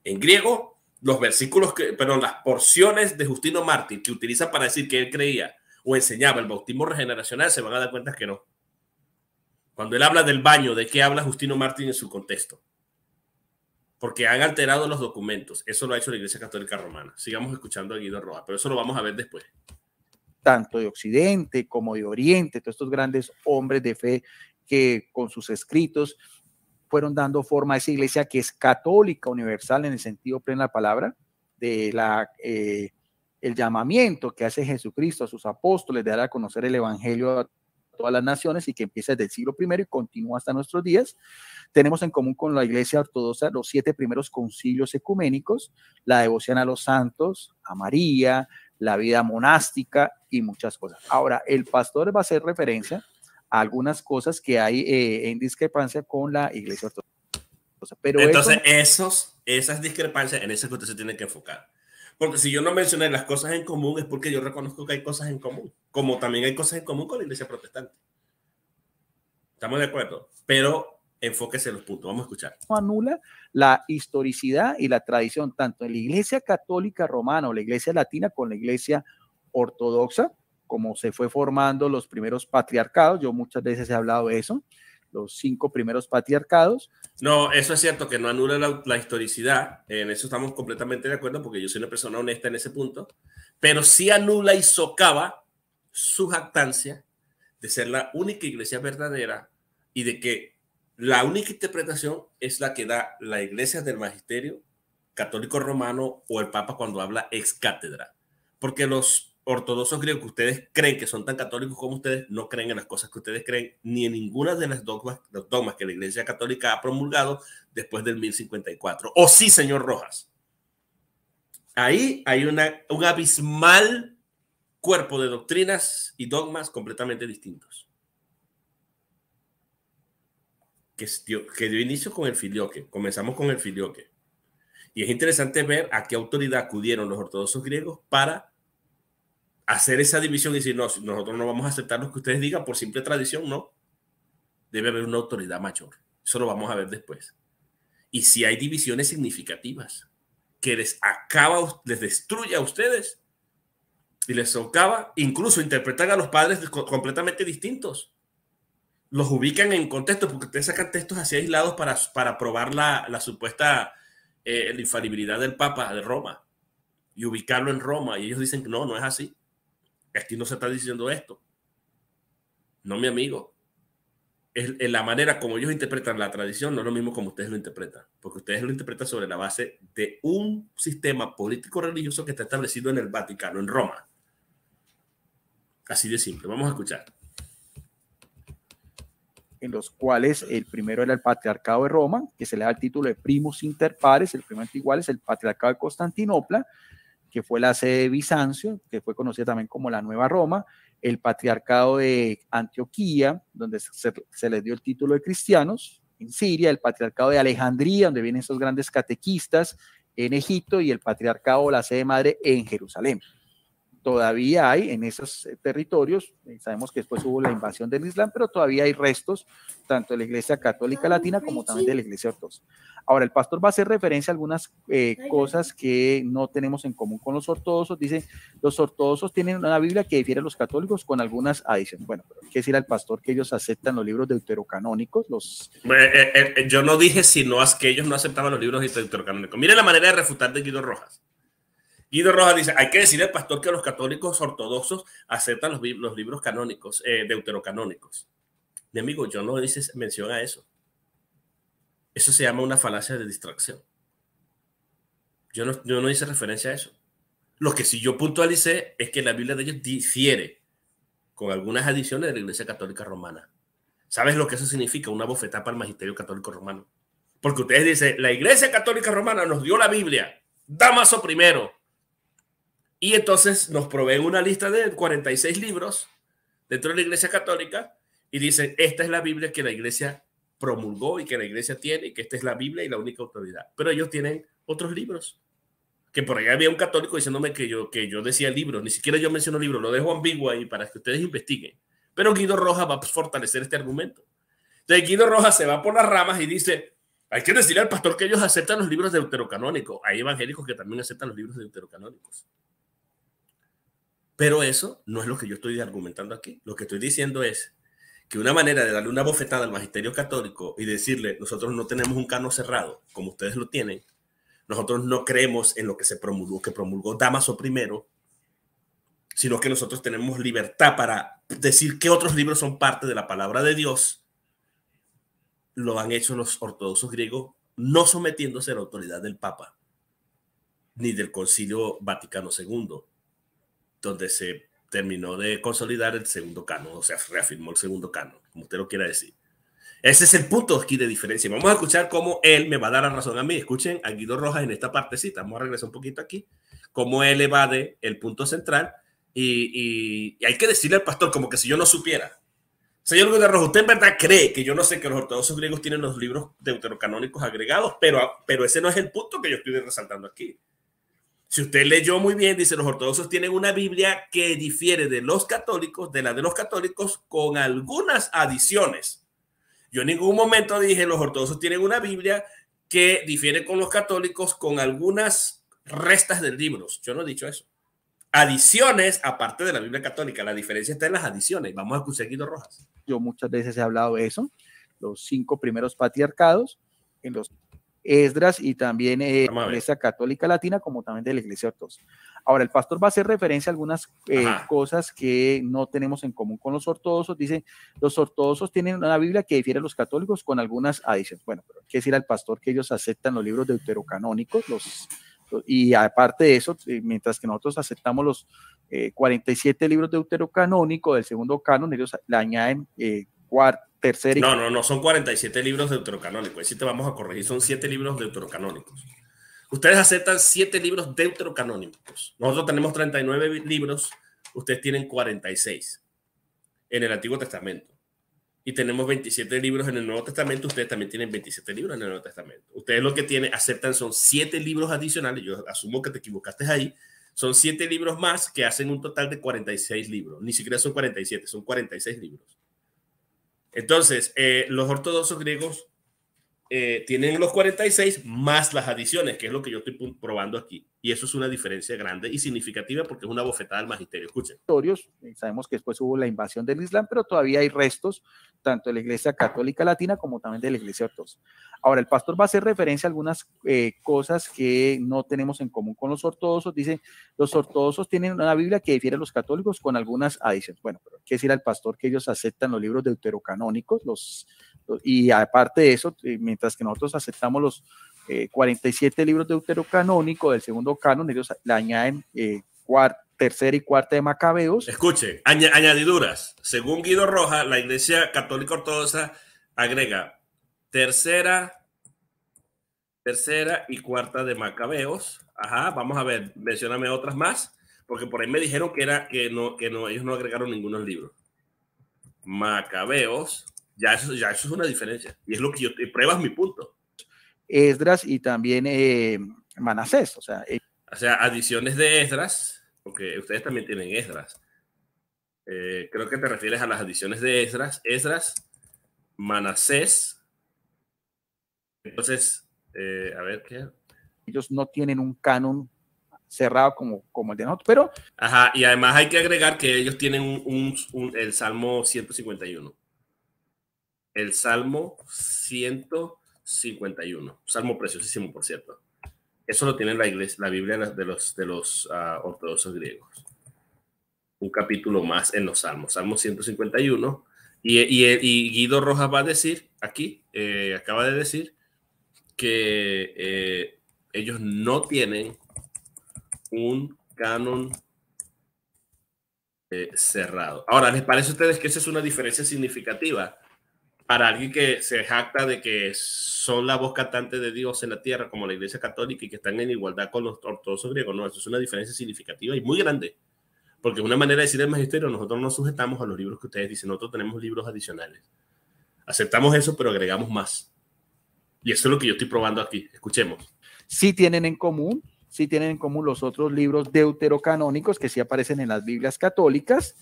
Speaker 1: en griego, los versículos, que, perdón, las porciones de Justino Martín que utiliza para decir que él creía o enseñaba el bautismo regeneracional, se van a dar cuenta que no. Cuando él habla del baño, ¿de qué habla Justino Martín en su contexto? Porque han alterado los documentos. Eso lo ha hecho la Iglesia Católica Romana. Sigamos escuchando a Guido Roa, pero eso lo vamos a ver después
Speaker 2: tanto de Occidente como de Oriente, todos estos grandes hombres de fe que con sus escritos fueron dando forma a esa iglesia que es católica universal en el sentido pleno de la palabra, de la, eh, el llamamiento que hace Jesucristo a sus apóstoles de dar a conocer el Evangelio a todas las naciones y que empieza desde el siglo I y continúa hasta nuestros días. Tenemos en común con la Iglesia Ortodoxa los siete primeros concilios ecuménicos, la devoción a los santos, a María, la vida monástica y muchas cosas. Ahora, el pastor va a hacer referencia a algunas cosas que hay eh, en discrepancia con la iglesia ortodoxa. Pero Entonces,
Speaker 1: esos, esas discrepancias en esas que usted se tiene que enfocar. Porque si yo no mencioné las cosas en común es porque yo reconozco que hay cosas en común, como también hay cosas en común con la iglesia protestante. ¿Estamos de acuerdo? Pero
Speaker 2: enfóquese en los puntos. Vamos a escuchar. Anula la historicidad y la tradición tanto en la Iglesia Católica Romana o la Iglesia Latina con la Iglesia Ortodoxa, como se fue formando los primeros patriarcados. Yo muchas veces he hablado de eso, los cinco primeros patriarcados.
Speaker 1: No, eso es cierto, que no anula la, la historicidad. En eso estamos completamente de acuerdo, porque yo soy una persona honesta en ese punto. Pero sí anula y socava su jactancia de ser la única iglesia verdadera y de que la única interpretación es la que da la iglesia del magisterio católico romano o el papa cuando habla ex cátedra. Porque los ortodoxos griegos que ustedes creen que son tan católicos como ustedes no creen en las cosas que ustedes creen ni en ninguna de las dogmas, que la iglesia católica ha promulgado después del 1054. ¿O sí, señor Rojas? Ahí hay un abismal cuerpo de doctrinas y dogmas completamente distintos. que dio, inicio con el filioque. Comenzamos con el filioque. Y es interesante ver a qué autoridad acudieron los ortodoxos griegos para hacer esa división y decir, no, nosotros no vamos a aceptar lo que ustedes digan por simple tradición, no. Debe haber una autoridad mayor. Eso lo vamos a ver después. Y si hay divisiones significativas que les acaba, les destruye a ustedes y les socava, incluso interpretan a los padres completamente distintos los ubican en contexto, porque ustedes sacan textos así aislados para, para probar la, supuesta eh, infalibilidad del Papa de Roma y ubicarlo en Roma. Y ellos dicen, que no, no es así. Aquí no se está diciendo esto. No, mi amigo. Es, la manera como ellos interpretan la tradición no es lo mismo como ustedes lo interpretan, porque ustedes lo interpretan sobre la base de un sistema político-religioso que está establecido en el
Speaker 2: Vaticano, en Roma. Así de simple. Vamos a escuchar en los cuales el primero era el patriarcado de Roma, que se le da el título de primus inter pares, el primero igual es el patriarcado de Constantinopla, que fue la sede de Bizancio, que fue conocida también como la Nueva Roma, el patriarcado de Antioquía, donde se, les dio el título de cristianos, en Siria, el patriarcado de Alejandría, donde vienen esos grandes catequistas, en Egipto, y el patriarcado, la sede madre, en Jerusalén todavía hay en esos eh, territorios, eh, sabemos que después hubo la invasión del Islam, pero todavía hay restos tanto de la Iglesia Católica Latina como también de la Iglesia Ortodoxa. Ahora, el pastor va a hacer referencia a algunas eh, cosas que no tenemos en común con los ortodoxos. Dice, los ortodoxos tienen una Biblia que difiere a los católicos con algunas adiciones. Bueno, pero hay decir al pastor que ellos aceptan los libros deuterocanónicos.
Speaker 1: yo no dije si no, que ellos no aceptaban los libros deuterocanónicos. Mire la manera de refutar de Guido Rojas. Guido Rojas dice, hay que decirle al pastor que los católicos ortodoxos aceptan los, los libros canónicos, eh, deuterocanónicos. Mi amigo, yo no hice mención a eso. Eso se llama una falacia de distracción. Yo no, yo no hice referencia a eso. Lo que sí yo puntualicé es que la Biblia de ellos difiere con algunas adiciones de la Iglesia Católica Romana. ¿Sabes lo que eso significa? Una bofetada para el Magisterio Católico Romano. Porque ustedes dicen, la Iglesia Católica Romana nos dio la Biblia. Damaso primero y entonces nos proveen una lista de 46 libros dentro de la Iglesia Católica y dicen, esta es la Biblia que la Iglesia promulgó y que la Iglesia tiene y que esta es la Biblia y la única autoridad. Pero ellos tienen otros libros. Que por allá había un católico diciéndome que yo, que yo decía libros, ni siquiera yo menciono libros, lo dejo ambiguo ahí para que ustedes investiguen. Pero Guido Rojas va a fortalecer este argumento. Entonces Guido Rojas se va por las ramas y dice, hay que decir al pastor que ellos aceptan los libros deuterocanónicos. Hay evangélicos que también aceptan los libros deuterocanónicos. Pero eso no es lo que yo estoy argumentando aquí. Lo que estoy diciendo es que una manera de darle una bofetada al magisterio católico y decirle, nosotros no tenemos un cano cerrado, como ustedes lo tienen, nosotros no creemos en lo que se promulgó, que promulgó Damaso I, sino que nosotros tenemos libertad para decir que otros libros son parte de la palabra de Dios, lo han hecho los ortodoxos griegos, no sometiéndose a la autoridad del Papa ni del Concilio Vaticano II donde se terminó de consolidar el segundo canon, o sea, reafirmó el segundo canon, como usted lo quiera decir. Ese es el punto aquí de diferencia. Vamos a escuchar cómo él me va a dar la razón a mí. Escuchen a Guido Rojas en esta partecita. Vamos a regresar un poquito aquí. Cómo él evade el punto central. Y, hay que decirle al pastor como que si yo no supiera. Señor Guido Rojas, ¿usted en verdad cree que yo no sé que los ortodoxos griegos tienen los libros deuterocanónicos agregados? Pero, pero ese no es el punto que yo estoy resaltando aquí. Si usted leyó muy bien, dice, los ortodoxos tienen una Biblia que difiere de los católicos, de la de los católicos, con algunas adiciones. Yo en ningún momento dije, los ortodoxos tienen una Biblia que difiere con los católicos con algunas restas de libros. Yo no he dicho eso. Adiciones, aparte de la Biblia católica, la diferencia está en las adiciones. Vamos a escuchar Rojas.
Speaker 2: Yo muchas veces he hablado de eso, los cinco primeros patriarcados, en los Esdras y también la eh, Iglesia Católica Latina, como también de la Iglesia Ortodoxa. Ahora, el pastor va a hacer referencia a algunas eh, cosas que no tenemos en común con los ortodoxos. Dice, los ortodoxos tienen una Biblia que difiere a los católicos con algunas adiciones. Bueno, pero hay que decir al pastor que ellos aceptan los libros deuterocanónicos, y aparte de eso, eh, mientras que nosotros aceptamos los 47 libros deuterocanónicos del segundo canon, ellos le añaden cuarto no, no,
Speaker 1: no, son 47 libros deuterocanónicos. Si te vamos a corregir, son 7 libros deuterocanónicos. Ustedes aceptan 7 libros deutero-canónicos. Nosotros tenemos 39 libros, ustedes tienen 46 en el Antiguo Testamento. Y tenemos 27 libros en el Nuevo Testamento, ustedes también tienen 27 libros en el Nuevo Testamento. Ustedes lo que tienen, aceptan son 7 libros adicionales, yo asumo que te equivocaste ahí, son 7 libros más que hacen un total de 46 libros. Ni siquiera son 47, son 46 libros. Entonces, eh, los ortodoxos griegos eh, tienen los 46 más las adiciones, que es lo que yo estoy probando aquí. Y eso es una diferencia grande y significativa porque es una bofetada al magisterio.
Speaker 2: Escuchen. Eh, sabemos que después hubo la invasión del Islam, pero todavía hay restos tanto de la Iglesia Católica Latina como también de la Iglesia Ortodoxa. Ahora, el pastor va a hacer referencia a algunas eh, cosas que no tenemos en común con los ortodoxos. Dice, los ortodoxos tienen una Biblia que difiere a los católicos con algunas adiciones. Bueno, pero hay que decir al pastor que ellos aceptan los libros deuterocanónicos, los, y aparte de eso, eh, mientras que nosotros aceptamos los 47 eh, libros deuterocanónicos del segundo canon, ellos le añaden eh, cuarto y cuarta de Macabeos. Escuche,
Speaker 1: añadiduras. Según Guido Roja, la Iglesia Católica Ortodoxa agrega Tercera, tercera y cuarta de Macabeos. Ajá, vamos a ver, mencioname otras más, porque por ahí me dijeron que era que no, que no, ellos no agregaron ningunos libros. Macabeos, ya eso, ya eso es una diferencia. Y es lo que yo pruebas mi punto.
Speaker 2: Esdras y también eh, Manasés, o sea. Eh,
Speaker 1: sea, adiciones de Esdras, porque ustedes también tienen Esdras. Eh, creo que te refieres a las adiciones de Esdras, Esdras, Manasés, entonces, eh,
Speaker 2: a ver qué. Ellos no tienen un canon cerrado como, como el de nosotros, pero...
Speaker 1: Ajá, y además hay que agregar que ellos tienen un, el Salmo 151. El Salmo 151. Salmo preciosísimo, por cierto. Eso lo tiene la iglesia, la Biblia de los, de los ah, ortodoxos griegos. Un capítulo más en los Salmos. Salmo 151. Y, y, y Guido Rojas va a decir, aquí, eh, acaba de decir, que eh, ellos no tienen un canon eh, cerrado. Ahora, ¿les parece a ustedes que esa es una diferencia significativa para alguien que se jacta de que son la voz cantante de Dios en la tierra, como la Iglesia Católica, y que están en igualdad con los ortodoxos griegos? No, eso es una diferencia significativa y muy grande. Porque una manera de decir el magisterio, nosotros nos sujetamos a los libros que ustedes dicen, nosotros tenemos libros adicionales. Aceptamos eso, pero agregamos más. Y eso es lo que yo estoy probando aquí.
Speaker 2: Escuchemos. Sí tienen en común, sí tienen en común los otros libros deuterocanónicos que sí aparecen en las Biblias católicas.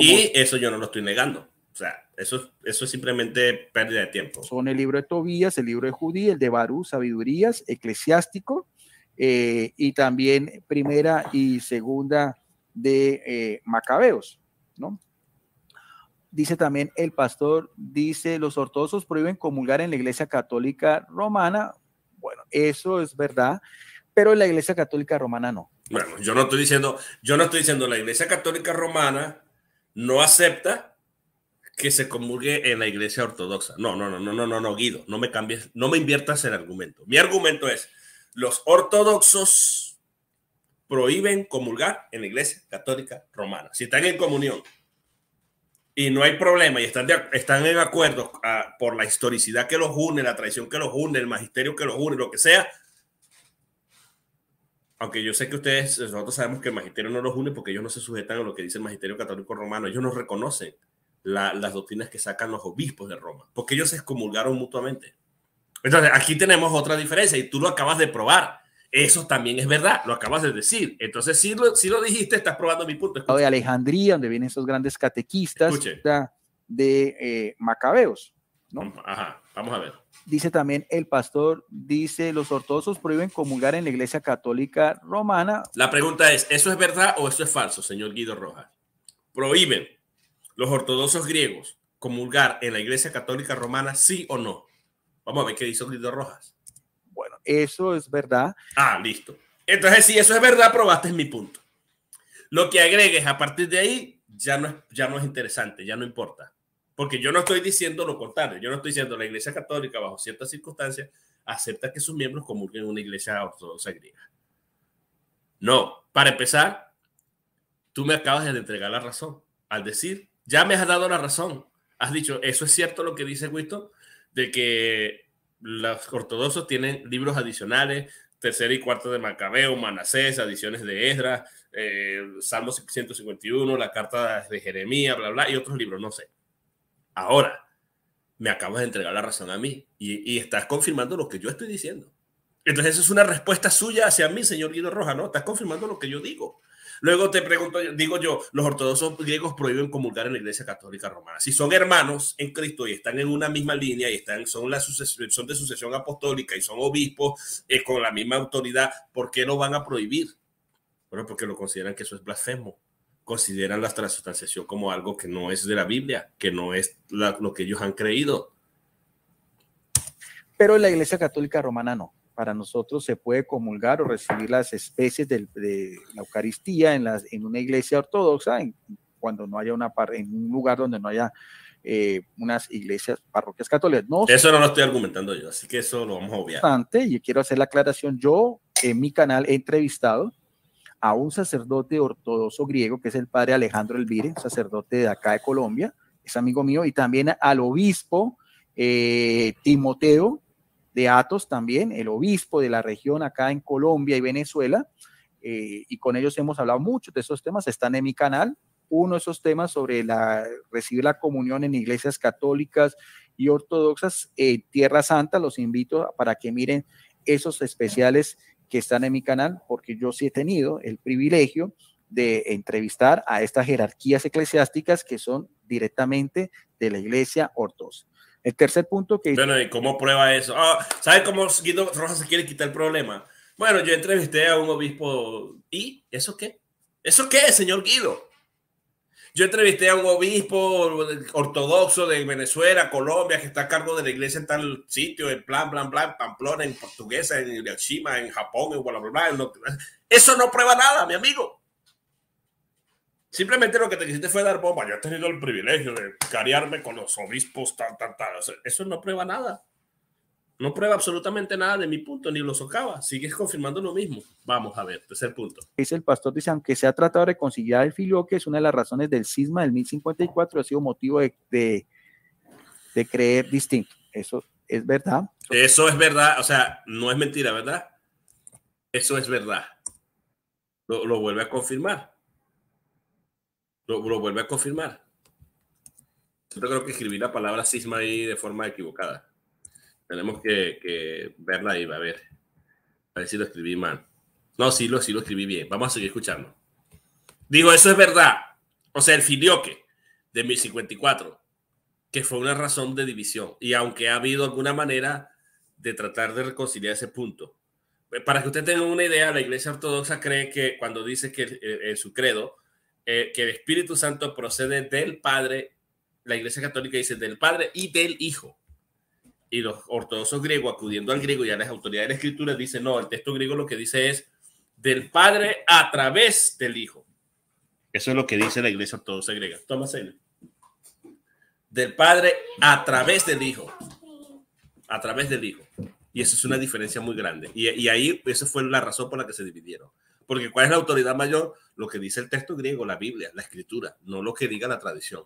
Speaker 2: Y eso yo no lo
Speaker 1: estoy negando. O sea, eso, es simplemente pérdida de tiempo.
Speaker 2: Son el libro de Tobías, el libro de Judí, el de Barú, Sabidurías, Eclesiástico, eh, y también primera y segunda de eh, Macabeos, ¿no? dice también el pastor, dice, los ortodoxos prohíben comulgar en la Iglesia Católica Romana. Bueno, eso es verdad, pero en la Iglesia Católica Romana no.
Speaker 1: Bueno, yo no estoy diciendo, yo no estoy diciendo la Iglesia Católica Romana no acepta que se comulgue en la Iglesia Ortodoxa. No, no, no, no, no, no, no, Guido, no me cambies, no me inviertas el argumento. Mi argumento es, los ortodoxos prohíben comulgar en la Iglesia Católica Romana. Si están en comunión, y no hay problema y están, están en acuerdo ah, por la historicidad que los une, la traición que los une, el magisterio que los une, lo que sea. Aunque yo sé que ustedes, nosotros sabemos que el magisterio no los une porque ellos no se sujetan a lo que dice el magisterio católico romano. Ellos no reconocen las doctrinas que sacan los obispos de Roma porque ellos se excomulgaron mutuamente. Entonces, aquí tenemos otra diferencia y tú lo acabas de probar. Eso también es verdad, lo acabas de decir. Entonces, si lo, si lo dijiste, estás probando mi punto. De
Speaker 2: Alejandría, donde vienen esos grandes catequistas de eh, Macabeos. ¿no? Ajá, vamos a ver. Dice también el pastor, dice, los ortodoxos prohíben comulgar en la Iglesia Católica Romana.
Speaker 1: La pregunta es, ¿eso es verdad o eso es falso, señor Guido Rojas? Prohíben los ortodoxos griegos comulgar en la Iglesia Católica Romana, sí o no. Vamos a ver qué dice Guido Rojas
Speaker 2: eso es verdad.
Speaker 1: Ah, listo. Entonces, si eso es verdad, probaste mi punto. Lo que agregues a partir de ahí ya no es, ya no es interesante, ya no importa. Porque yo no estoy diciendo lo contrario, yo no estoy diciendo la Iglesia Católica bajo ciertas circunstancias acepta que sus miembros comulguen una iglesia ortodoxa griega. No, para empezar, tú me acabas de entregar la razón. Al decir, ya me has dado la razón. Has dicho, eso es cierto lo que dice Winston, de que los ortodoxos tienen libros adicionales, tercera y cuarta de Macabeo, Manasés, adiciones de Esdras, eh, Salmo 151, la carta de Jeremías, bla, bla, y otros libros, no sé. Ahora, me acabas de entregar la razón a mí y, y estás confirmando lo que yo estoy diciendo. Entonces, esa es una respuesta suya hacia mí, señor Guido Roja, ¿no? Estás confirmando lo que yo digo. Luego te pregunto, digo yo, los ortodoxos griegos prohíben comulgar en la Iglesia Católica Romana. Si son hermanos en Cristo y están en una misma línea y están, son, la de sucesión apostólica y son obispos eh, con la misma autoridad, ¿por qué no van a prohibir? Bueno, porque lo consideran que eso es blasfemo. Consideran la transustanciación como algo que no es de la Biblia, que no es lo que ellos han creído.
Speaker 2: Pero en la Iglesia Católica Romana no para nosotros se puede comulgar o recibir las especies de la Eucaristía en, las, en una iglesia ortodoxa, cuando no haya una en un lugar donde no haya eh, unas iglesias, parroquias católicas. No, eso no lo estoy argumentando
Speaker 1: yo, así que eso lo vamos a obviar.
Speaker 2: y quiero hacer la aclaración. Yo en mi canal he entrevistado a un sacerdote ortodoxo griego, que es el padre Alejandro Elvire, sacerdote de acá de Colombia, es amigo mío, y también al obispo eh, Timoteo, de Atos también, el obispo de la región acá en Colombia y Venezuela, eh, y con ellos hemos hablado mucho de esos temas, están en mi canal, uno de esos temas sobre la, recibir la comunión en iglesias católicas y ortodoxas en eh, Tierra Santa, los invito para que miren esos especiales que están en mi canal, porque yo sí he tenido el privilegio de entrevistar a estas jerarquías eclesiásticas que son directamente de la iglesia ortodoxa. El tercer punto que... Bueno, ¿y cómo
Speaker 1: prueba eso? sabes ah, ¿Sabe cómo Guido Rojas se quiere quitar el problema? Bueno, yo entrevisté a un obispo y ¿eso qué? ¿Eso qué, señor Guido? Yo entrevisté a un obispo ortodoxo de Venezuela, Colombia, que está a cargo de la iglesia en tal sitio, en plan, plan, plan, Pamplona, en portuguesa, en Hiroshima, en Japón, en bla, Eso no prueba nada, mi amigo. Simplemente lo que te quisiste fue dar bomba. Yo he tenido el privilegio de carearme con los obispos, tal, tal, eso no prueba nada. No prueba absolutamente nada de mi punto, ni lo socava. Sigues confirmando lo mismo. Vamos a ver, tercer punto.
Speaker 2: Dice el pastor, dice, aunque se ha tratado de reconciliar el que es una de las razones del cisma del 1054, ha sido motivo de, de, creer distinto. Eso es verdad.
Speaker 1: Eso es verdad, o sea, no es mentira, ¿verdad? Eso es verdad. Lo, lo vuelve a confirmar. Lo, vuelve a confirmar. Yo creo que escribí la palabra sisma ahí de forma equivocada. Tenemos que, verla ahí, a ver. A ver si lo escribí mal. No, sí lo, sí lo escribí bien. Vamos a seguir escuchando. Digo, eso es verdad. O sea, el filioque de 1054, que fue una razón de división. Y aunque ha habido alguna manera de tratar de reconciliar ese punto. Para que usted tenga una idea, la Iglesia Ortodoxa cree que cuando dice que en su credo eh, que el Espíritu Santo procede del Padre, la Iglesia Católica dice del Padre y del Hijo. Y los ortodoxos griegos, acudiendo al griego y a las autoridades de la Escritura, dicen, no, el texto griego lo que dice es del Padre a través del Hijo. Eso es lo que dice la Iglesia ortodoxa griega. Toma cena. Del Padre a través del Hijo. A través del Hijo. Y eso es una diferencia muy grande. Y, y ahí, esa fue la razón por la que se dividieron. Porque ¿cuál es la autoridad mayor? Lo que dice el texto griego, la Biblia, la escritura, no lo que diga la tradición.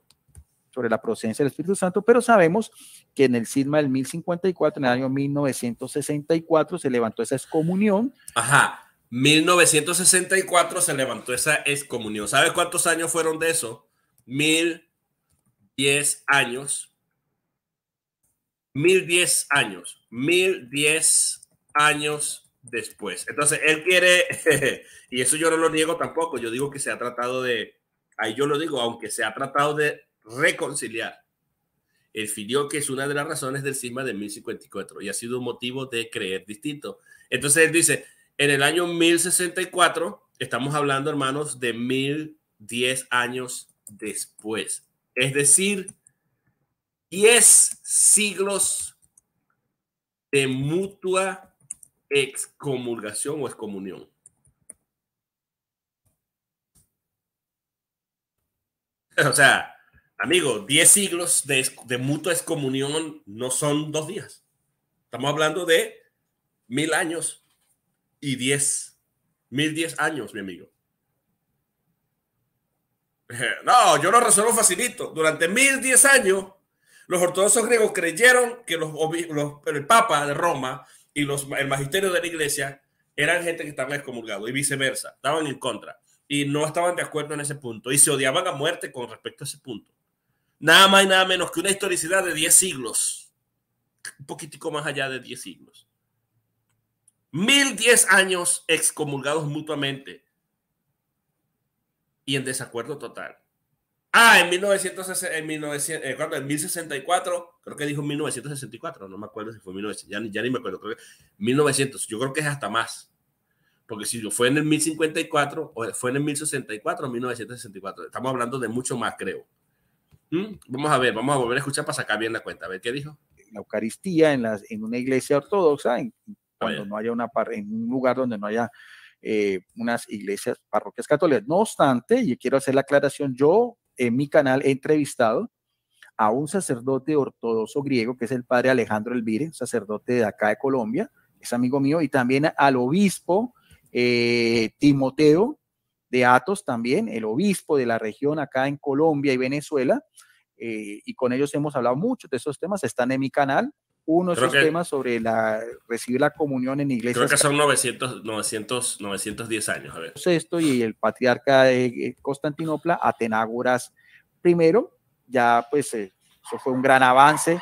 Speaker 2: Sobre la procedencia del Espíritu Santo, pero sabemos que en el Cisma del 1054, en el año 1964, se levantó esa excomunión.
Speaker 1: Ajá, 1964 se levantó esa excomunión. ¿Sabe cuántos años fueron de eso? Mil diez años. Mil diez años. Mil diez años después. Entonces, él quiere, y eso yo no lo niego tampoco, yo digo que se ha tratado de, ahí yo lo digo, aunque se ha tratado de reconciliar, el filio que es una de las razones del cisma de 1054 y ha sido un motivo de creer distinto. Entonces, él dice, en el año 1064, estamos hablando, hermanos, de 1010 años después. Es decir, 10 siglos de mutua excomulgación o excomunión. O sea, amigo, 10 siglos de, mutua excomunión no son dos días. Estamos hablando de mil años y diez, mil diez años, mi amigo. No, yo lo resuelvo facilito. Durante mil diez años, los ortodoxos griegos creyeron que los, los, el Papa de Roma y los, el magisterio de la iglesia eran gente que estaba excomulgado y viceversa, estaban en contra y no estaban de acuerdo en ese punto y se odiaban a muerte con respecto a ese punto. Nada más y nada menos que una historicidad de 10 siglos, un poquitico más allá de 10 siglos. Mil diez años excomulgados mutuamente y en desacuerdo total. Ah, en, 1960, en, 1900, eh, en 1064, creo que dijo 1964, no me acuerdo si fue 1900, ya, ya, ni me acuerdo, creo que 1900, yo creo que es hasta más. Porque si fue en el 1054, o fue en el 1064, 1964, estamos hablando de mucho más, creo. ¿Mm? Vamos a ver, vamos a volver a escuchar para sacar bien la cuenta, a ver qué dijo.
Speaker 2: La Eucaristía en, las, en una iglesia ortodoxa, en, cuando no haya una en un lugar donde no haya eh, unas iglesias, parroquias católicas. No obstante, y quiero hacer la aclaración, yo en mi canal he entrevistado a un sacerdote ortodoxo griego, que es el padre Alejandro Elvire, sacerdote de acá de Colombia, es amigo mío, y también al obispo eh, Timoteo de Atos, también el obispo de la región acá en Colombia y Venezuela, eh, y con ellos hemos hablado mucho de esos temas, están en mi canal, uno de temas sobre la recibir la comunión en iglesia. Creo que son
Speaker 1: 900, 900, 910 años. A ver.
Speaker 2: Pues esto y el patriarca de eh, Constantinopla, Atenágoras primero, ya pues eh, eso fue un gran avance,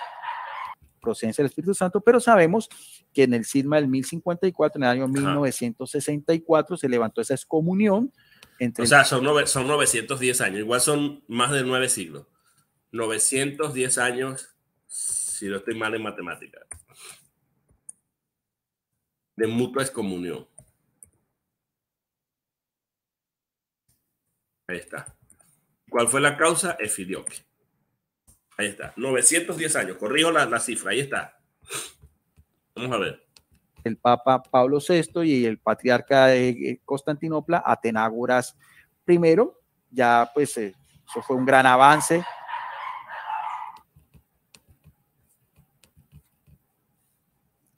Speaker 2: procedencia del Espíritu Santo, pero sabemos que en el sigma del 1054, en el año 1964, se levantó esa excomunión. Entre o sea, son,
Speaker 1: son 910 años, igual son más de nueve siglos. 910 años si no estoy mal en matemáticas, de mutua excomunión. Ahí está. ¿Cuál fue la causa? Efidioque. Ahí está. 910 años. Corrijo la, cifra. Ahí está.
Speaker 2: Vamos a ver. El Papa Pablo VI y el Patriarca de eh, Constantinopla, Atenágoras I. Ya, pues, eh, eso fue un gran avance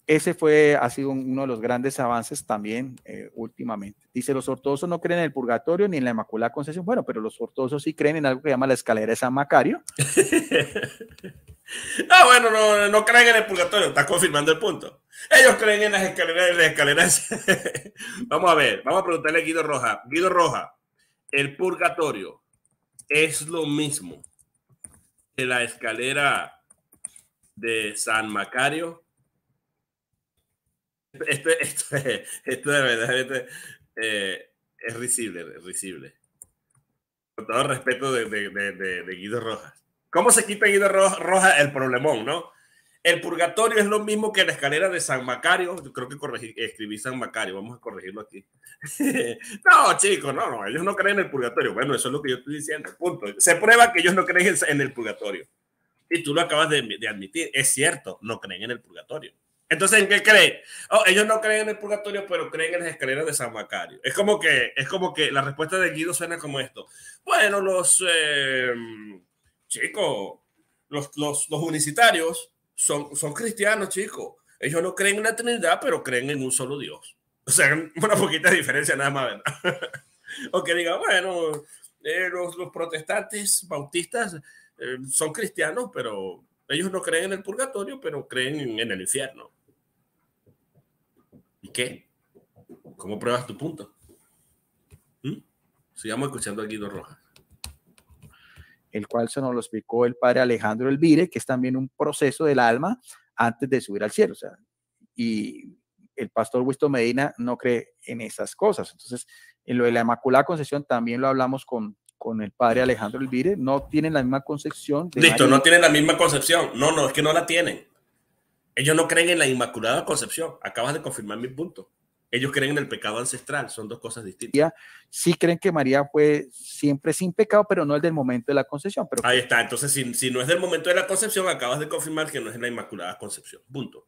Speaker 2: ese fue, ha sido uno de los grandes avances también eh, últimamente. Dice, los ortodoxos no creen en el purgatorio ni en la Inmaculada concesión Bueno, pero los ortodoxos sí creen en algo que se llama la escalera de San Macario. ah, bueno,
Speaker 1: no, creen en el purgatorio, está confirmando el punto. Ellos creen en las escaleras. En las escaleras. vamos a ver, vamos a preguntarle a Guido Roja. Guido Roja, el purgatorio es lo mismo que la escalera de San Macario esto, esto, esto de verdad eh, es risible, es risible. Con todo respeto de, de, de, de, Guido Rojas. ¿Cómo se quita Guido Rojas Roja? el problemón, no? El purgatorio es lo mismo que la escalera de San Macario. creo que escribí San Macario, vamos a corregirlo aquí. no, chicos, no, no, ellos no creen en el purgatorio. Bueno, eso es lo que yo estoy diciendo, punto. Se prueba que ellos no creen en el purgatorio. Y tú lo acabas de admitir, es cierto, no creen en el purgatorio. Entonces, ¿en qué creen? Oh, ellos no creen en el purgatorio, pero creen en las escaleras de San Macario. Es como que, es como que la respuesta de Guido suena como esto. Bueno, los em, chicos, los, los, los, unicitarios son, son cristianos, chicos. Ellos no creen en la Trinidad, pero creen en un solo Dios. O sea, una poquita diferencia nada más, ¿verdad? o que diga, bueno, eh, los, los, protestantes bautistas eh, son cristianos, pero ellos no creen en el purgatorio, pero creen en el infierno. ¿Y qué?
Speaker 2: ¿Cómo pruebas tu punto?
Speaker 1: ¿Mm? Sigamos escuchando a Guido
Speaker 2: Roja. El cual se nos lo explicó el padre Alejandro Elvire, que es también un proceso del alma antes de subir al cielo. O sea, y el pastor Winston Medina no cree en esas cosas. Entonces, en lo de la Inmaculada Concepción también lo hablamos con, el padre Alejandro Elvire. No tienen la misma concepción. Listo, no tienen la
Speaker 1: misma concepción. No, no, es que no la tienen. Ellos no creen en la Inmaculada Concepción. Acabas de confirmar mi punto. Ellos creen en el pecado ancestral, son dos cosas distintas.
Speaker 2: Sí creen que María fue siempre sin pecado, pero no el del momento de la concepción. Pero Ahí
Speaker 1: está, entonces si, no es del momento de la concepción, acabas de confirmar que no es la Inmaculada Concepción, punto.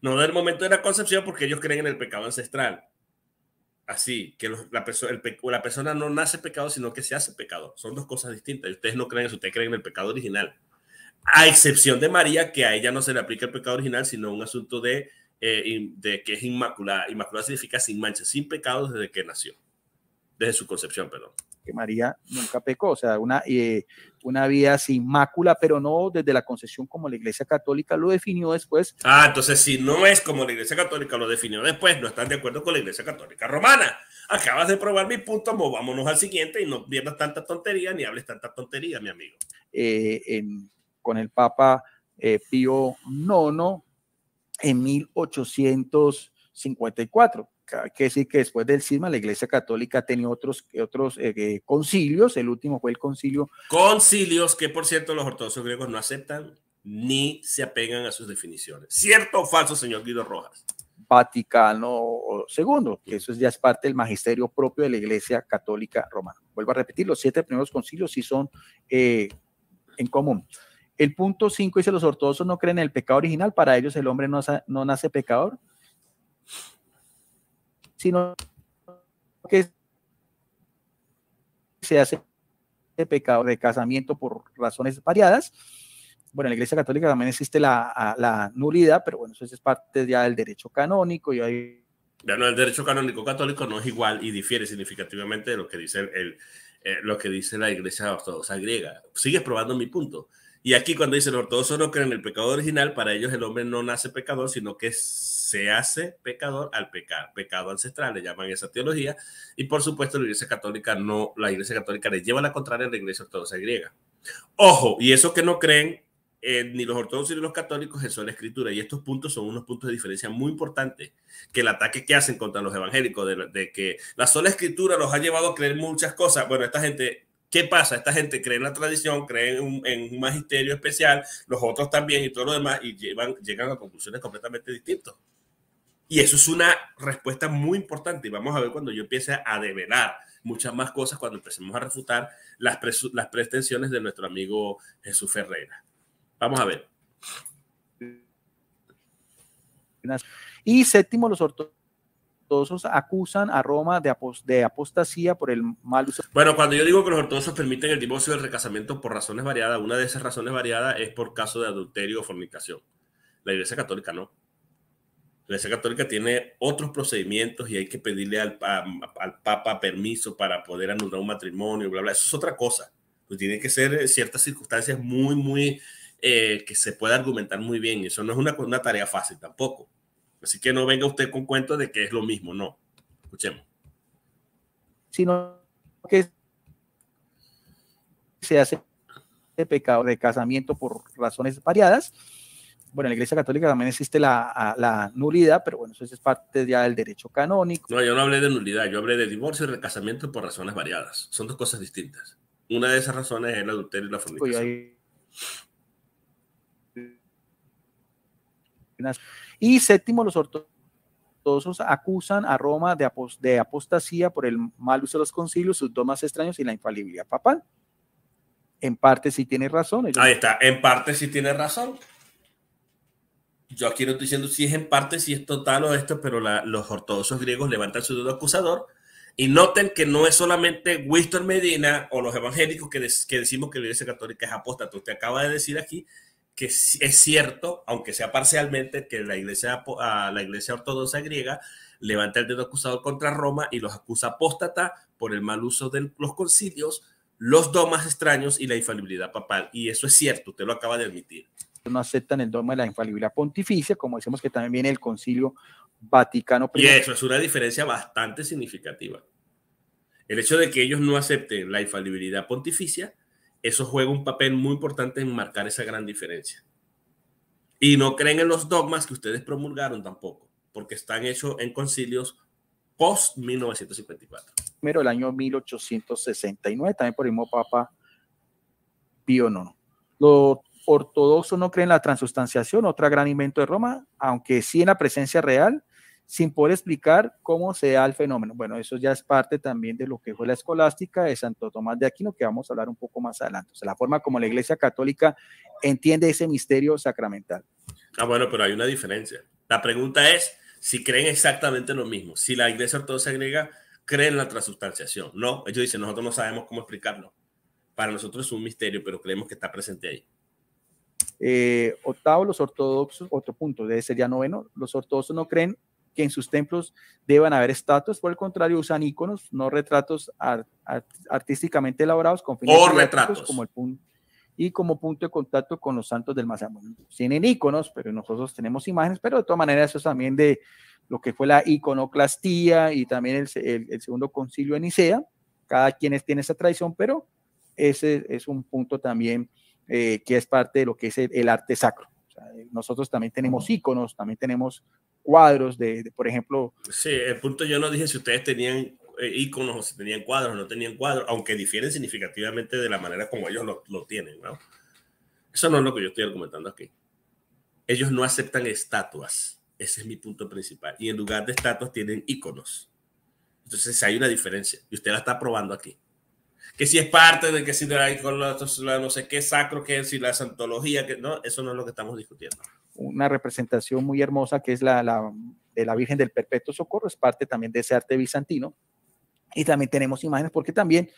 Speaker 1: No del momento de la concepción porque ellos creen en el pecado ancestral. Así, que la, el la persona no nace pecado, sino que se hace pecado. Son dos cosas distintas. Ustedes no creen eso, ustedes creen en el pecado original a excepción de María, que a ella no se le aplica el pecado original, sino un asunto de, eh, de que es inmaculada. Inmaculada significa sin mancha, sin pecado desde que nació, desde su concepción, perdón.
Speaker 2: Que María nunca pecó, o sea, una, eh, una vida sin mácula, pero no desde la concepción como la Iglesia Católica lo definió después.
Speaker 1: Ah, entonces si no es como la Iglesia Católica lo definió después, no están de acuerdo con la Iglesia Católica Romana. Acabas de probar mi punto, vámonos al siguiente y no pierdas tanta tontería ni hables tanta tontería, mi amigo.
Speaker 2: Eh, en con el Papa eh, Pío IX en 1854. Hay que decir que después del cisma la Iglesia Católica ha tenido otros, eh, otros eh, concilios, el último fue el concilio.
Speaker 1: Concilios que por cierto los ortodoxos griegos no aceptan ni se apegan a sus definiciones. ¿Cierto o falso, señor Guido Rojas?
Speaker 2: Vaticano II, que eso ya es parte del magisterio propio de la Iglesia Católica Romana. Vuelvo a repetir, los siete primeros concilios sí son en común. El punto 5 dice, los ortodoxos no creen en el pecado original, para ellos el hombre no, nace pecador, sino que se hace pecado de casamiento por razones variadas. Bueno, en la Iglesia Católica también existe la, nulidad, pero bueno, eso es parte ya del derecho canónico. Y hay...
Speaker 1: Ya no, el derecho canónico católico no es igual y difiere significativamente de lo que dice, el, eh, lo que dice la Iglesia Ortodoxa griega. Sigues probando mi punto. Y aquí cuando dicen los ortodoxos no creen en el pecado original, para ellos el hombre no nace pecador, sino que se hace pecador al pecar, pecado ancestral, le llaman esa teología. Y por supuesto la Iglesia Católica no, la Iglesia Católica le lleva la contraria a la Iglesia Ortodoxa griega. Ojo, y eso que no creen eh, ni los ortodoxos ni los católicos en es la escritura. Y estos puntos son unos puntos de diferencia muy importantes que el ataque que hacen contra los evangélicos, de, de que la sola escritura los ha llevado a creer muchas cosas. Bueno, esta gente ¿Qué pasa? Esta gente cree en la tradición, cree en un, magisterio especial, los otros también y todo lo demás, y llegan a conclusiones completamente distintas. Y eso es una respuesta muy importante y vamos a ver cuando yo empiece a develar muchas más cosas, cuando empecemos a refutar las, las pretensiones de nuestro amigo Jesús Ferreira. Vamos a ver.
Speaker 2: Y séptimo, los ortodoxos ortodosos acusan a Roma de, de, apostasía por el mal uso. Bueno, cuando yo
Speaker 1: digo que los ortodoxos permiten el divorcio y el recasamiento por razones variadas, una de esas razones variadas es por caso de adulterio o fornicación. La Iglesia Católica no. La Iglesia Católica tiene otros procedimientos y hay que pedirle al, Papa permiso para poder anular un matrimonio, bla, bla. Eso es otra cosa. Pues tienen que ser eh, ciertas circunstancias muy, muy eh, que se pueda argumentar muy bien. Eso no es una tarea fácil tampoco. Así que no venga usted con cuenta de que es lo
Speaker 2: mismo, no. Escuchemos. Sino que se hace de pecado de casamiento por razones variadas. Bueno, en la Iglesia Católica también existe la, nulidad, pero bueno, eso es parte ya del derecho canónico.
Speaker 1: No, yo no hablé de nulidad, yo hablé de divorcio y de casamiento por razones variadas. Son dos cosas distintas. Una de esas razones es el adulterio y la fornicación.
Speaker 2: Pues y séptimo, los ortodoxos acusan a Roma de, de apostasía por el mal uso de los concilios, sus más extraños y la infalibilidad papal. En parte sí tiene razón. Ahí está,
Speaker 1: en parte sí tiene razón. Yo aquí no estoy diciendo si es en parte, si es total o esto, pero los ortodoxos griegos levantan su dedo acusador y noten que no es solamente Winston Medina o los evangélicos que, que decimos que la Iglesia Católica es apóstata. Usted acaba de decir aquí que es cierto, aunque sea parcialmente, que la iglesia, la iglesia ortodoxa griega levanta el dedo acusado contra Roma y los acusa apóstata por el mal uso de los concilios, los domas extraños y la infalibilidad papal. Y eso es cierto, usted lo acaba de admitir.
Speaker 2: No aceptan el dogma de la infalibilidad pontificia, como decimos que también viene el concilio Vaticano Y eso es
Speaker 1: una diferencia bastante significativa. El hecho de que ellos no acepten la infalibilidad pontificia eso juega un papel muy importante en marcar esa gran diferencia. Y no creen en los dogmas que ustedes promulgaron tampoco, porque están hechos en concilios
Speaker 2: post 1954. Primero el año 1869, también por el mismo Papa Pío IX. Los ortodoxos no creen en la transustanciación, otro gran invento de Roma, aunque sí en la presencia real sin poder explicar cómo se da el fenómeno. Bueno, eso ya es parte también de lo que fue la escolástica de Santo Tomás de Aquino, que vamos a hablar un poco más adelante. O la forma como la Iglesia Católica entiende ese misterio sacramental.
Speaker 1: Ah, bueno, pero hay una diferencia. La pregunta es si creen exactamente lo mismo. Si la Iglesia Ortodoxa griega cree en la transubstanciación. No, ellos dicen, nosotros no sabemos cómo explicarlo. Para nosotros es un misterio, pero creemos que está presente ahí.
Speaker 2: Eh, octavo, los ortodoxos, otro punto, debe ser ya noveno, los ortodoxos no creen que en sus templos deban haber estatuas, por el contrario, usan iconos, no retratos artísticamente elaborados con fines retratos. como el punto y como punto de contacto con los santos del más Tienen iconos, pero nosotros tenemos imágenes, pero de todas maneras eso es también de lo que fue la iconoclastía y también el, segundo concilio en Nicea. Cada quien tiene esa tradición, pero ese es un punto también eh, que es parte de lo que es el, arte sacro. nosotros también tenemos iconos, también tenemos cuadros de, por ejemplo... Sí,
Speaker 1: el punto yo no dije si ustedes tenían iconos eh, o si tenían cuadros no tenían cuadros, aunque difieren significativamente de la manera como ellos lo, lo tienen, ¿no? Eso no es lo que yo estoy argumentando aquí. Ellos no aceptan estatuas. Ese es mi punto principal. Y en lugar de estatuas tienen iconos. Entonces hay una diferencia. Y usted la está probando aquí. Que si es parte de que si de la, la, no sé qué sacro, que si la santología, que no, eso no es lo que estamos
Speaker 2: discutiendo una representación muy hermosa que es la, de la Virgen del Perpetuo Socorro, es parte también de ese arte bizantino. Y también tenemos imágenes porque también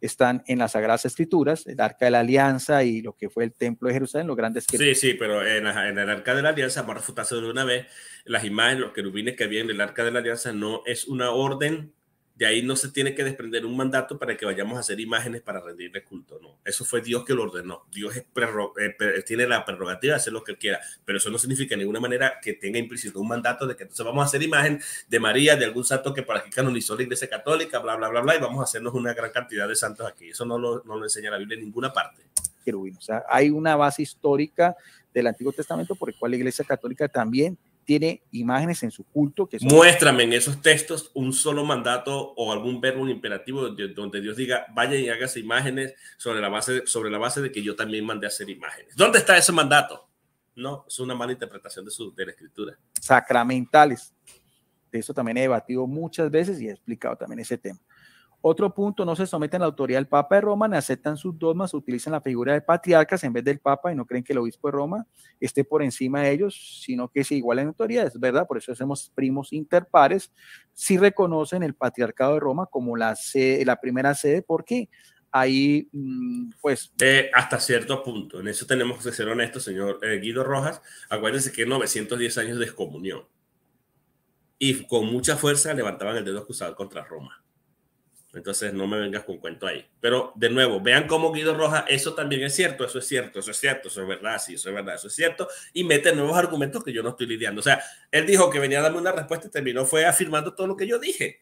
Speaker 2: están en las Sagradas Escrituras, el Arca de la Alianza y lo que fue el Templo de Jerusalén, los grandes que... Sí, sí, pero
Speaker 1: en, el Arca de la Alianza, para refutarse de una vez, las imágenes, los querubines que había en el Arca de la Alianza no es una orden de ahí no se tiene que desprender un mandato para que vayamos a hacer imágenes para rendirle culto, no. Eso fue Dios que lo ordenó. Dios eh, tiene la prerrogativa de hacer lo que quiera, pero eso no significa de ninguna manera que tenga implícito un mandato de que entonces vamos a hacer imagen de María, de algún santo que por aquí canonizó la Iglesia Católica, bla, bla, bla, bla, y vamos a hacernos una gran cantidad de santos aquí. Eso no lo, no lo enseña la Biblia en ninguna parte.
Speaker 2: O sea, hay una base histórica del Antiguo Testamento por el cual la Iglesia Católica también tiene imágenes en su culto que Muéstrame
Speaker 1: en esos textos un solo mandato o algún verbo un imperativo donde Dios diga, vaya y hagas imágenes sobre la base sobre la base de que yo también mandé a hacer imágenes. ¿Dónde está ese mandato? No, es una mala interpretación de su de la escritura.
Speaker 2: Sacramentales. De eso también he debatido muchas veces y he explicado también ese tema. Otro punto, no se someten a la autoridad del Papa de Roma, ni aceptan sus dogmas, utilizan la figura de patriarcas en vez del Papa y no creen que el obispo de Roma esté por encima de ellos, sino que se igual en autoridades, ¿verdad? Por eso hacemos primos interpares, si reconocen el patriarcado de Roma como la, la primera sede, porque ahí, mm,
Speaker 1: pues... Eh, hasta cierto punto, en eso tenemos que ser honestos, señor eh, Guido Rojas, acuérdense que 910 años de excomunión y con mucha fuerza levantaban el dedo acusado contra Roma entonces no me vengas con cuento ahí. Pero de nuevo, vean cómo Guido roja eso también es cierto, eso es cierto, eso es cierto, eso es verdad, sí, eso es verdad, eso es cierto, y mete nuevos argumentos que yo no estoy lidiando. O sea, él dijo que venía a darme una respuesta y terminó fue afirmando todo lo que yo dije.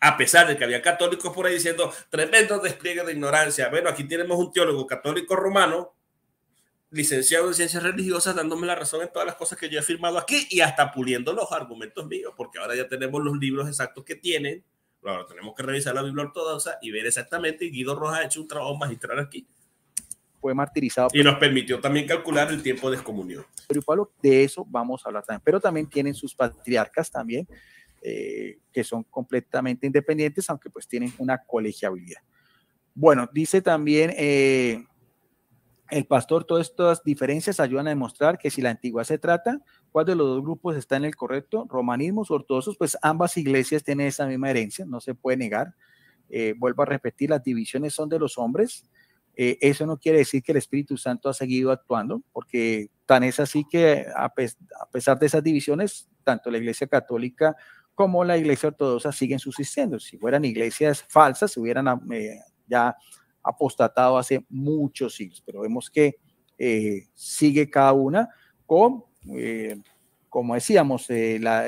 Speaker 1: A pesar de que había católicos por ahí diciendo tremendo despliegue de ignorancia. Bueno, aquí tenemos un teólogo católico romano, licenciado en ciencias religiosas, dándome la razón en todas las cosas que yo he afirmado aquí y hasta puliendo los argumentos míos, porque ahora ya tenemos los libros exactos que tienen Ahora tenemos que revisar la Biblia ortodoxa y ver exactamente. Guido Rojas ha hecho un
Speaker 2: trabajo magistral aquí. Fue martirizado. Y nos permitió también calcular el tiempo de excomunión. Pero de eso vamos a hablar también. Pero también tienen sus patriarcas también, eh, que son completamente independientes, aunque pues tienen una colegiabilidad. Bueno, dice también eh, el pastor, todas estas diferencias ayudan a demostrar que si la Antigua se trata, ¿cuál de los dos grupos está en el correcto? Romanismos, ortodoxos, pues ambas iglesias tienen esa misma herencia, no se puede negar. Eh, vuelvo a repetir, las divisiones son de los hombres. Eh, eso no quiere decir que el Espíritu Santo ha seguido actuando, porque tan es así que a, pesar de esas divisiones, tanto la Iglesia Católica como la Iglesia Ortodoxa siguen subsistiendo. Si fueran iglesias falsas, se hubieran eh, ya apostatado hace muchos siglos, pero vemos que eh, sigue cada una con, eh, como decíamos, eh, la,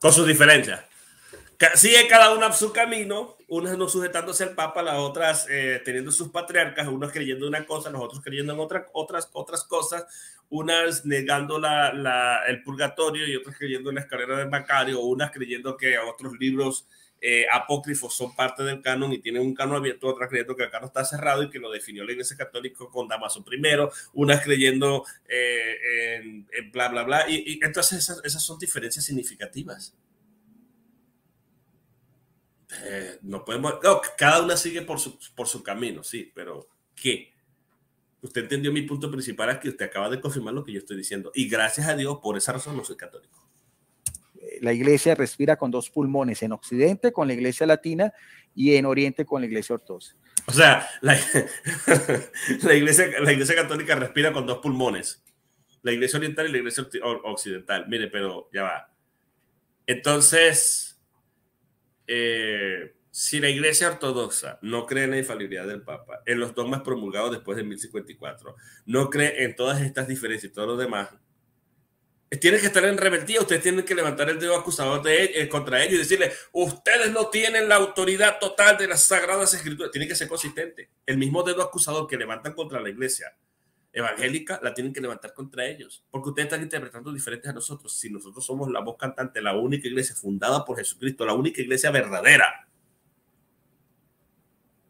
Speaker 2: con sus diferencias.
Speaker 1: Sigue cada una su camino, unas no sujetándose al Papa, las otras teniendo sus patriarcas, unos creyendo una cosa, los otros creyendo en otra, otras, otras cosas, unas negando la, el purgatorio y otras creyendo en la escalera de Macario, unas creyendo que otros libros eh, apócrifos son parte del canon y tienen un canon abierto, otras creyendo que el canon está cerrado y que lo definió la Iglesia Católica con Damaso primero, unas creyendo eh, en, bla, bla, bla. Y, entonces esas, son diferencias significativas. Eh, no podemos, cada una sigue por su, por su camino, sí, pero ¿qué? Usted entendió mi punto principal, es que usted acaba de confirmar lo que yo estoy diciendo. Y gracias a Dios, por esa razón no soy católico
Speaker 2: la iglesia respira con dos pulmones, en Occidente con la iglesia latina y en Oriente con la iglesia ortodoxa.
Speaker 1: O sea, la, iglesia, católica respira con dos pulmones, la iglesia oriental y la iglesia occidental. Mire, pero ya va. Entonces, eh, si la iglesia ortodoxa no cree en la infalibilidad del Papa, en los dogmas promulgados después de 1054, no cree en todas estas diferencias y todo lo demás, tienen que estar en revertida, ustedes tienen que levantar el dedo acusador de eh, contra ellos y decirle, ustedes no tienen la autoridad total de las sagradas escrituras, Tiene que ser consistente. El mismo dedo acusador que levantan contra la iglesia evangélica la tienen que levantar contra ellos, porque ustedes están interpretando diferentes a nosotros. Si nosotros somos la voz cantante, la única iglesia fundada por Jesucristo, la única iglesia verdadera.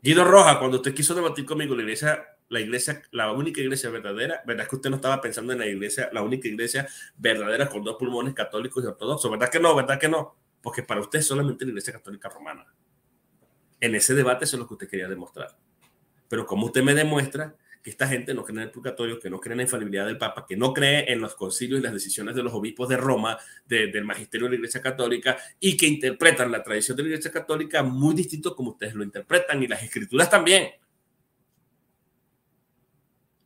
Speaker 1: Guido Roja, cuando usted quiso debatir conmigo la iglesia la iglesia, la única iglesia verdadera, ¿verdad que usted no estaba pensando en la iglesia, la única iglesia verdadera con dos pulmones católicos y ortodoxos? ¿Verdad que no? ¿Verdad que no? Porque para usted es solamente la iglesia católica romana. En ese debate eso es lo que usted quería demostrar. Pero como usted me demuestra que esta gente no cree en el purgatorio, que no cree en la infalibilidad del Papa, que no cree en los concilios y las decisiones de los obispos de Roma, del magisterio de la Iglesia Católica, y que interpretan la tradición de la Iglesia Católica muy distinto como ustedes lo interpretan y las escrituras también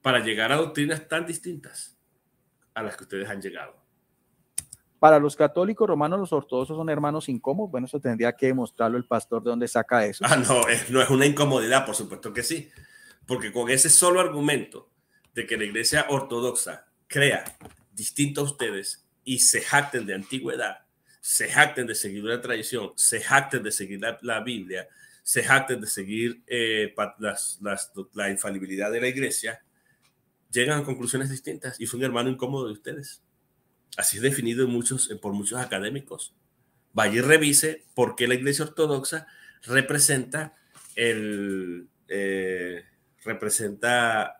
Speaker 1: para llegar a doctrinas tan distintas a las que ustedes han llegado?
Speaker 2: Para los católicos romanos, los ortodoxos son hermanos incómodos. Bueno, eso tendría que demostrarlo el pastor de dónde saca eso. Ah, no, es,
Speaker 1: no es una incomodidad, por supuesto que sí. Porque con ese solo argumento de que la iglesia ortodoxa crea distinto a ustedes y se jacten de antigüedad, se jacten de seguir una tradición, se jacten de seguir la, Biblia, se jacten de seguir eh, la infalibilidad de la iglesia, llegan a conclusiones distintas y es un hermano incómodo de ustedes. Así es definido eh, por muchos académicos. Vaya y revise por qué la Iglesia Ortodoxa representa el... Eh, representa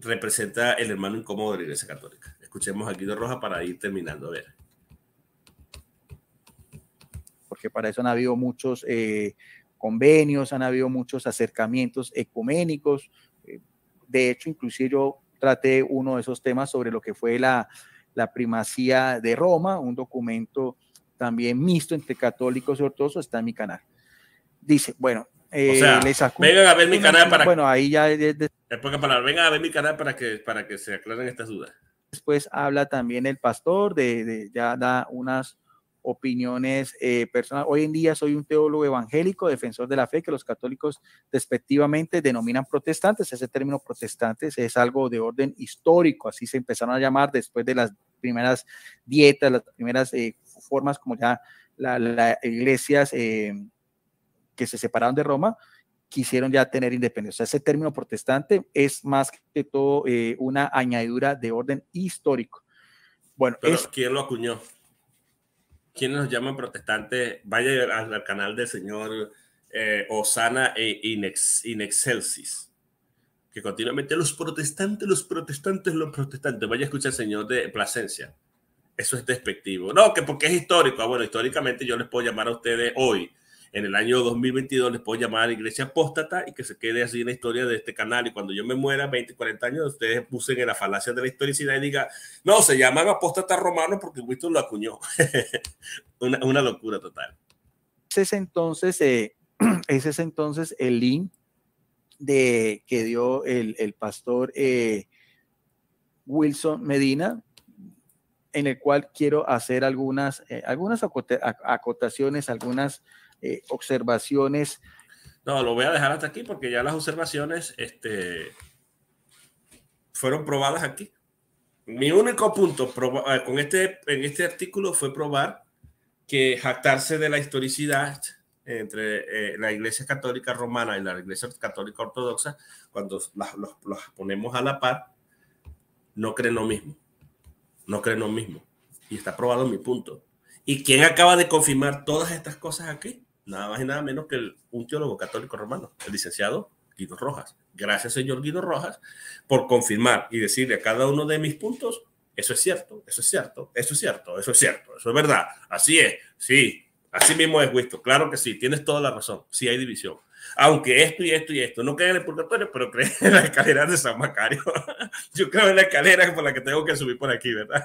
Speaker 1: representa el hermano incómodo de la Iglesia Católica. Escuchemos a Guido Roja para ir terminando. A ver.
Speaker 2: Porque para eso han habido muchos eh, convenios, han habido muchos acercamientos ecuménicos. Eh, de hecho, inclusive yo traté uno de esos temas sobre lo que fue la, la primacía de Roma, un documento también mixto entre católicos y ortodoxos, está en mi canal. Dice, bueno, o eh, sea, vengan a ver mi canal para bueno, ahí ya vengan
Speaker 1: a ver mi canal para que, para que se aclaren estas dudas.
Speaker 2: Después habla también el pastor, de, de ya da unas opiniones eh, personales. Hoy en día soy un teólogo evangélico, defensor de la fe, que los católicos respectivamente denominan protestantes. Ese término protestantes es algo de orden histórico, así se empezaron a llamar después de las primeras dietas, las primeras eh, formas como ya las iglesias eh, que se separaron de Roma quisieron ya tener independencia. ese término protestante es más que todo una añadidura de orden histórico. Bueno,
Speaker 1: ¿quién lo acuñó? quienes nos llaman protestantes, vaya al, al canal del señor eh, Osana e Inex, Inexcelsis, que continuamente los protestantes, los protestantes, los protestantes, vaya a escuchar al señor de Plasencia. Eso es despectivo. No, que porque es histórico. Ah, bueno, históricamente yo les puedo llamar a ustedes hoy en el año 2022 les puedo llamar iglesia apóstata y que se quede así en la historia de este canal. Y cuando yo me muera, 20, 40 años, ustedes pusen en la falacia de la historicidad y digan, no, se llaman apóstata romano porque Winston lo acuñó. una, una, locura total.
Speaker 2: Ese es entonces, eh, ese es entonces el link de, que dio el, el pastor eh, Wilson Medina, en el cual quiero hacer algunas, eh, algunas acotaciones, algunas eh, observaciones.
Speaker 1: No, lo voy a dejar hasta aquí porque ya las observaciones este, fueron probadas aquí. Mi único punto eh, con este, en este artículo fue probar que jactarse de la historicidad entre eh, la Iglesia Católica Romana y la Iglesia Católica Ortodoxa, cuando las, los, ponemos a la par, no creen lo mismo. No creen lo mismo. Y está probado mi punto. ¿Y quién acaba de confirmar todas estas cosas aquí? nada más y nada menos que un teólogo católico romano, el licenciado Guido Rojas. Gracias, señor Guido Rojas, por confirmar y decirle a cada uno de mis puntos, eso es cierto, eso es cierto, eso es cierto, eso es cierto, eso es verdad, así es, sí, así mismo es, Wisto, claro que sí, tienes toda la razón, sí hay división. Aunque esto y esto y esto, no creen en el purgatorio, pero creen en la escalera de San Macario. Yo creo en la escalera por la que tengo que subir por aquí, ¿verdad?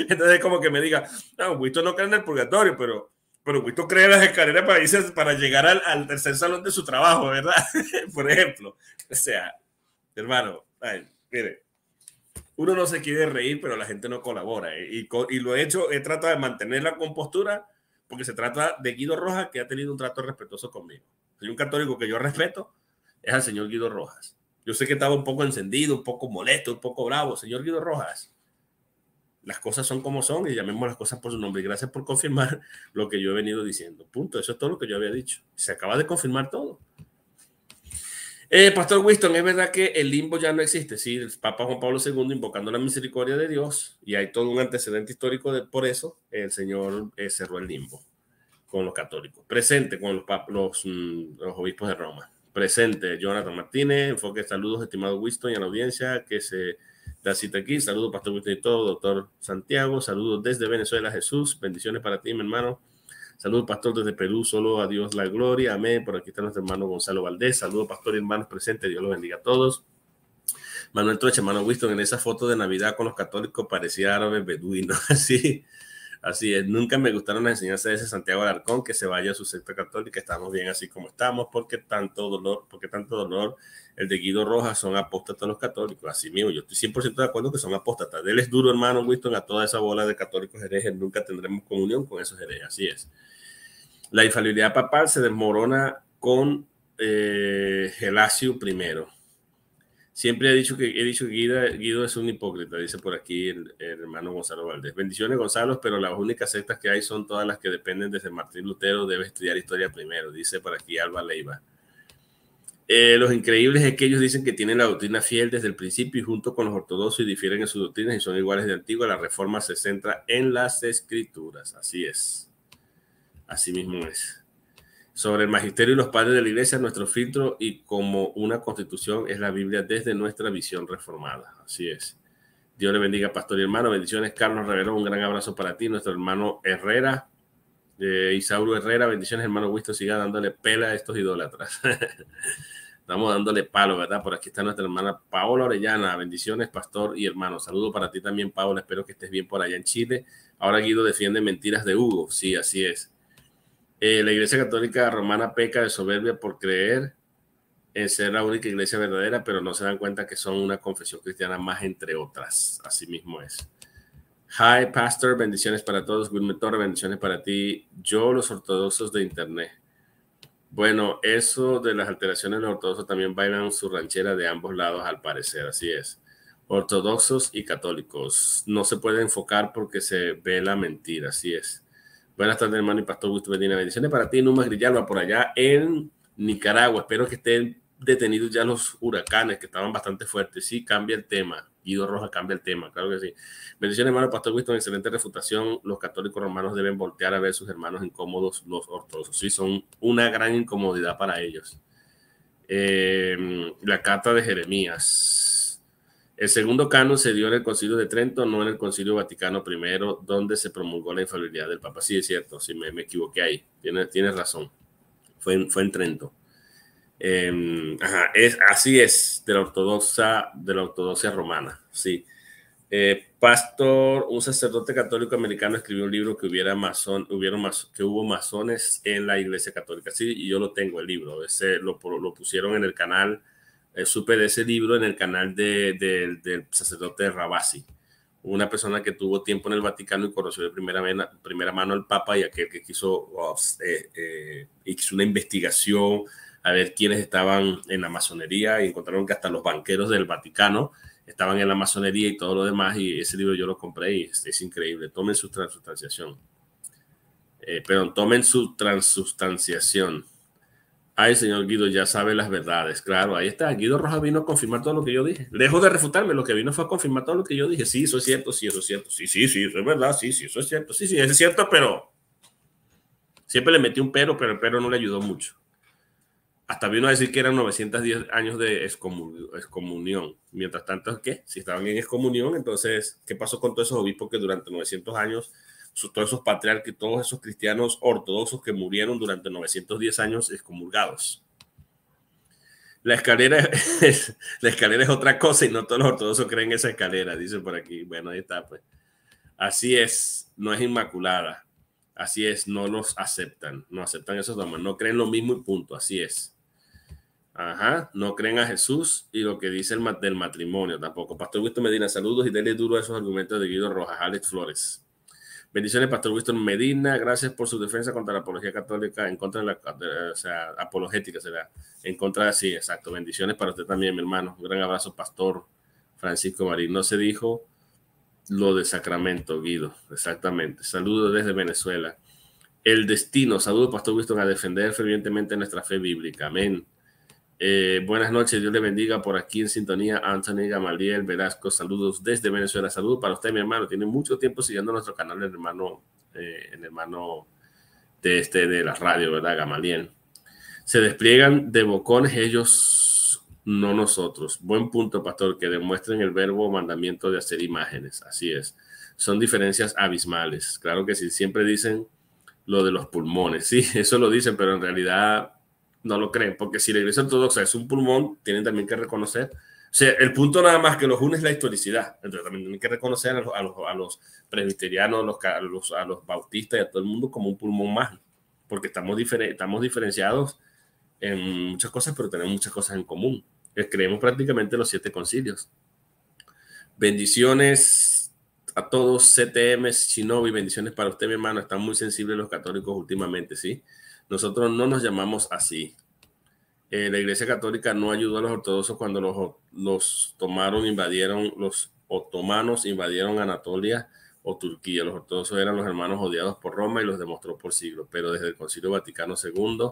Speaker 1: Entonces, como que me diga, no, Wisto no cree en el purgatorio, pero pero ¿usted crea las escaleras para, para llegar al, tercer salón de su trabajo, ¿verdad? Por ejemplo. O sea, hermano, mire, uno no se quiere reír, pero la gente no colabora. Y, y, lo he hecho, he tratado de mantener la compostura porque se trata de Guido Rojas, que ha tenido un trato respetuoso conmigo. Soy un católico que yo respeto, es al señor Guido Rojas. Yo sé que estaba un poco encendido, un poco molesto, un poco bravo. Señor Guido Rojas, las cosas son como son y llamemos las cosas por su nombre. Y gracias por confirmar lo que yo he venido diciendo. Punto. Eso es todo lo que yo había dicho. Se acaba de confirmar todo. Eh, Pastor Winston, es verdad que el limbo ya no existe. Sí, el Papa Juan Pablo II invocando la misericordia de Dios y hay todo un antecedente histórico de, por eso. El Señor eh, cerró el limbo con los católicos. Presente con los, mm, los obispos de Roma. Presente, Jonathan Martínez, enfoque, saludos, estimado Winston y a la audiencia que se cita aquí, saludos Pastor y todo, doctor Santiago, saludos desde Venezuela, Jesús, bendiciones para ti, mi hermano. Saludos, Pastor, desde Perú, solo a Dios la gloria, amén. Por aquí está nuestro hermano Gonzalo Valdés, saludos, Pastor y hermanos presentes, Dios los bendiga a todos. Manuel Troche, hermano Winston, en esa foto de Navidad con los católicos parecía árabe beduino, así. Así es, nunca me gustaron las enseñanzas de ese Santiago Alarcón, que se vaya a su secta católica, estamos bien así como estamos, porque tanto dolor, porque tanto dolor el de Guido Rojas son apóstatas los católicos, así mismo, yo estoy 100% de acuerdo que son apóstatas, él es duro hermano Winston a toda esa bola de católicos herejes, nunca tendremos comunión con esos herejes, así es. La infalibilidad papal se desmorona con eh, Gelasio I Siempre he dicho que he dicho que Guido, es un hipócrita, dice por aquí el, hermano Gonzalo Valdés. Bendiciones, Gonzalo, pero las únicas sectas que hay son todas las que dependen desde Martín Lutero. debe estudiar historia primero, dice por aquí Alba Leiva. Eh, los increíbles es que ellos dicen que tienen la doctrina fiel desde el principio y junto con los ortodoxos y difieren en sus doctrinas y son iguales de antiguo. La reforma se centra en las escrituras. Así es. Así mismo es sobre el magisterio y los padres de la iglesia, nuestro filtro y como una constitución es la Biblia desde nuestra visión reformada. Así es. Dios le bendiga, pastor y hermano. Bendiciones, Carlos Reverón. Un gran abrazo para ti, nuestro hermano Herrera. Eh, Isauro Herrera, bendiciones, hermano Wisto. Siga dándole pela a estos idólatras. Estamos dándole palo, ¿verdad? Por aquí está nuestra hermana Paola Orellana. Bendiciones, pastor y hermano. Saludo para ti también, Paola. Espero que estés bien por allá en Chile. Ahora Guido defiende mentiras de Hugo. Sí, así es. Eh, la Iglesia Católica Romana peca de soberbia por creer en ser la única iglesia verdadera, pero no se dan cuenta que son una confesión cristiana más entre otras. Así mismo es. Hi, Pastor, bendiciones para todos. Wilmer bendiciones para ti. Yo, los ortodoxos de Internet. Bueno, eso de las alteraciones, los ortodoxos también bailan su ranchera de ambos lados, al parecer, así es. Ortodoxos y católicos. No se puede enfocar porque se ve la mentira, así es. Buenas tardes, hermano y pastor Gusto Medina. Bendiciones para ti, Numa Grillalba, por allá en Nicaragua. Espero que estén detenidos ya los huracanes que estaban bastante fuertes. Sí, cambia el tema. Guido Roja, cambia el tema, claro que sí. Bendiciones, hermano Pastor Winston, excelente refutación. Los católicos romanos deben voltear a ver sus hermanos incómodos, los ortodoxos. Sí, son una gran incomodidad para ellos. Eh, la carta de Jeremías. El segundo canon se dio en el Concilio de Trento, no en el Concilio Vaticano I, donde se promulgó la infalibilidad del Papa. Sí, es cierto, Si me, me equivoqué ahí. Tienes, tienes razón. Fue en, fue en Trento. Em, es, así es, de la ortodoxa, de la ortodoxia romana, sí. Eh, pastor, un sacerdote católico americano escribió un libro que hubiera mason, hubieron más que hubo masones en la iglesia católica. Sí, y yo lo tengo el libro. Ese lo, lo pusieron en el canal eh, supe de ese libro en el canal del sacerdote Rabasi, una persona que tuvo tiempo en el Vaticano y conoció de primera, primera mano al Papa y aquel que quiso, hizo eh, eh, una investigación a ver quiénes estaban en la masonería y encontraron que hasta los banqueros del Vaticano estaban en la masonería y todo lo demás y ese libro yo lo compré y es, increíble. Tomen su transustanciación. perdón, tomen su transustanciación. Ay, señor Guido, ya sabe las verdades. Claro, ahí está. Guido Rojas vino a confirmar todo lo que yo dije. Lejos de refutarme, lo que vino fue a confirmar todo lo que yo dije. Sí, eso es cierto, sí, eso es cierto. Sí, sí, sí, eso es verdad. Sí, sí, eso es cierto. Sí, sí, eso es cierto, pero siempre le metí un pero, pero el pero no le ayudó mucho. Hasta vino a decir que eran 910 años de excomunión. Mientras tanto, ¿qué? Si estaban en excomunión, entonces, ¿qué pasó con todos esos obispos que durante 900 años todos esos patriarcas, todos esos cristianos ortodoxos que murieron durante 910 años excomulgados. La escalera, es, la escalera es otra cosa y no todos los ortodoxos creen en esa escalera, dice por aquí. Bueno, ahí está, pues. Así es, no es inmaculada. Así es, no los aceptan. No aceptan esos dogmas. No creen lo mismo y punto. Así es. Ajá, no creen a Jesús y lo que dice el del matrimonio tampoco. Pastor Gusto Medina, saludos y denle duro a esos argumentos de Guido Rojas, Alex Flores. Bendiciones, Pastor Winston Medina. Gracias por su defensa contra la apología católica, en contra de la o sea, apologética, será. En contra sí, exacto. Bendiciones para usted también, mi hermano. Un gran abrazo, Pastor Francisco Marín. No se dijo lo de Sacramento, Guido. Exactamente. Saludos desde Venezuela. El destino. Saludos, Pastor Winston, a defender fervientemente nuestra fe bíblica. Amén. Eh, buenas noches, Dios le bendiga por aquí en sintonía. Anthony Gamaliel Velasco, saludos desde Venezuela. Saludos para usted, mi hermano. Tiene mucho tiempo siguiendo nuestro canal, el hermano, eh, hermano de este de la radio, ¿verdad? Gamaliel. Se despliegan de bocones ellos, no nosotros. Buen punto, pastor, que demuestren el verbo mandamiento de hacer imágenes. Así es. Son diferencias abismales. Claro que sí, siempre dicen lo de los pulmones. Sí, eso lo dicen, pero en realidad no lo creen, porque si la Iglesia Ortodoxa es un pulmón, tienen también que reconocer, o sea, el punto nada más que los une es la historicidad, entonces también tienen que reconocer a los, presbiterianos, a los, bautistas y a todo el mundo como un pulmón más, porque estamos, diferentes, estamos diferenciados en muchas cosas, pero tenemos muchas cosas en común. Eh, creemos prácticamente los siete concilios. Bendiciones a todos, CTM, Shinobi, bendiciones para usted, mi hermano. Están muy sensibles los católicos últimamente, ¿sí? sí nosotros no nos llamamos así. Eh, la Iglesia Católica no ayudó a los ortodoxos cuando los, los tomaron, invadieron, los otomanos invadieron Anatolia o Turquía. Los ortodoxos eran los hermanos odiados por Roma y los demostró por siglos, pero desde el Concilio Vaticano II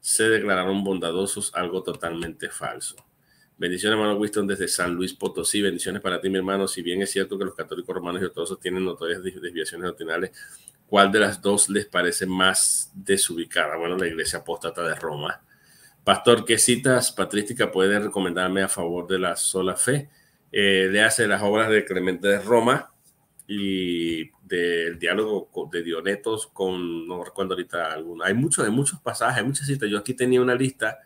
Speaker 1: se declararon bondadosos, algo totalmente falso. Bendiciones, hermano Winston, desde San Luis Potosí. Bendiciones para ti, mi hermano. Si bien es cierto que los católicos romanos y ortodoxos tienen notorias desviaciones doctrinales, ¿Cuál de las dos les parece más desubicada? Bueno, la iglesia apóstata de Roma. Pastor, ¿qué citas patrística puede recomendarme a favor de la sola fe? Eh, le hace las obras de Clemente de Roma y del diálogo de Dionetos con, no recuerdo ahorita alguna. Hay muchos, hay muchos pasajes, hay muchas citas. Yo aquí tenía una lista,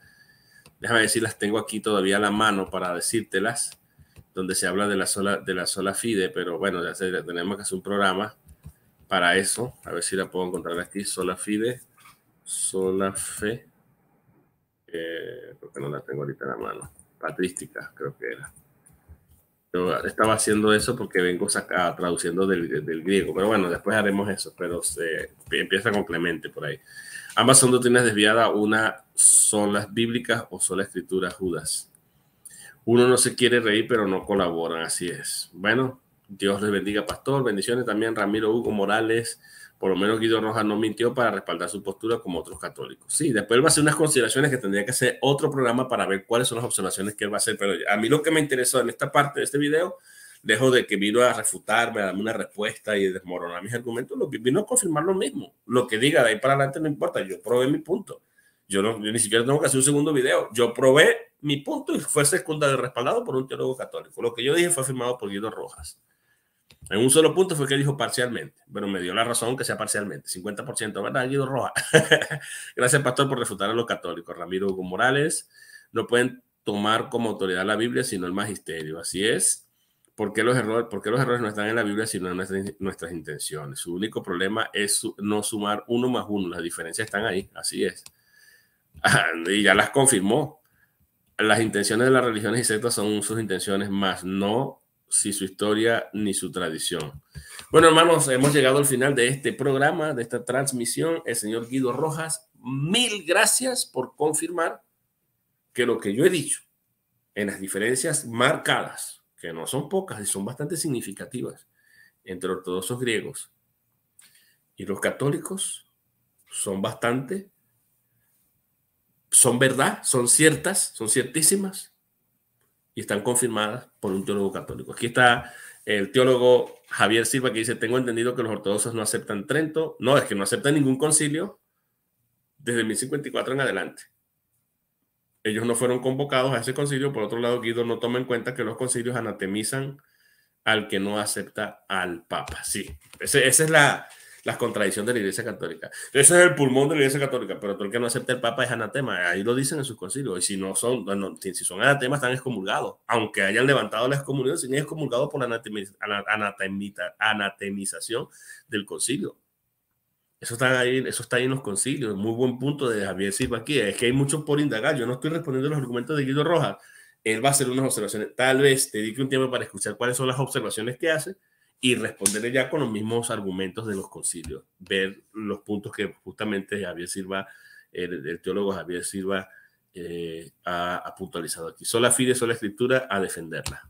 Speaker 1: déjame decir, las tengo aquí todavía a la mano para decírtelas, donde se habla de la sola, de la sola fide, pero bueno, ya tenemos que hacer un programa para eso. A ver si la puedo encontrar aquí. Sola Fide, Sola Fe. Eh, porque no la tengo ahorita en la mano. Patrística, creo que era. Yo estaba haciendo eso porque vengo saca, traduciendo del, griego, pero bueno, después haremos eso, pero se, empieza con Clemente por ahí. Ambas son doctrinas desviadas, una son las bíblicas o son escritura judas. Uno no se quiere reír, pero no colaboran, así es. Bueno, Dios les bendiga, Pastor. Bendiciones también Ramiro Hugo Morales. Por lo menos Guido Rojas no mintió para respaldar su postura como otros católicos. Sí, después él va a hacer unas consideraciones que tendría que hacer otro programa para ver cuáles son las observaciones que él va a hacer. Pero a mí lo que me interesó en esta parte de este video, dejo de que vino a refutarme, a darme una respuesta y desmoronar mis argumentos, lo vino a confirmar lo mismo. Lo que diga de ahí para adelante no importa. Yo probé mi punto. Yo, no, yo ni siquiera tengo que hacer un segundo video. Yo probé mi punto y fue de respaldado por un teólogo católico. Lo que yo dije fue firmado por Guido Rojas. En un solo punto fue que dijo parcialmente, pero me dio la razón que sea parcialmente, 50%, ¿verdad, Guido Roja? Gracias, pastor, por refutar a los católicos. Ramiro Morales, no pueden tomar como autoridad la Biblia, sino el magisterio. Así es. ¿Por qué los errores, los errores no están en la Biblia, sino en nuestras, intenciones? Su único problema es no sumar uno más uno. Las diferencias están ahí. Así es. y ya las confirmó. Las intenciones de las religiones y sectas son sus intenciones más, no si su historia ni su tradición. Bueno, hermanos, hemos llegado al final de este programa, de esta transmisión. El señor Guido Rojas, mil gracias por confirmar que lo que yo he dicho en las diferencias marcadas, que no son pocas y son bastante significativas, entre ortodoxos griegos y los católicos, son bastante, son verdad, son ciertas, son ciertísimas, están confirmadas por un teólogo católico. Aquí está el teólogo Javier Silva que dice, tengo entendido que los ortodoxos no aceptan Trento, no, es que no aceptan ningún concilio desde 1054 en adelante. Ellos no fueron convocados a ese concilio, por otro lado, Guido no toma en cuenta que los concilios anatemizan al que no acepta al Papa. Sí, esa es la, las contradicciones de la Iglesia Católica. Ese es el pulmón de la Iglesia Católica, pero todo el que no acepta el Papa es anatema. Ahí lo dicen en sus concilios. Y si no son, si son anatemas, están excomulgados. Aunque hayan levantado la excomunión, es excomulgados por la anatemita, anatemización del concilio. Eso está, ahí, eso está ahí en los concilios. Muy buen punto de Javier Silva aquí. Es que hay mucho por indagar. Yo no estoy respondiendo a los argumentos de Guido Rojas. Él va a hacer unas observaciones. Tal vez te dedique un tiempo para escuchar cuáles son las observaciones que hace y responderle ya con los mismos argumentos de los concilios, ver los puntos que justamente Javier Silva, el, teólogo Javier Silva, eh, ha, puntualizado aquí. Sola fide, sola escritura, a defenderla.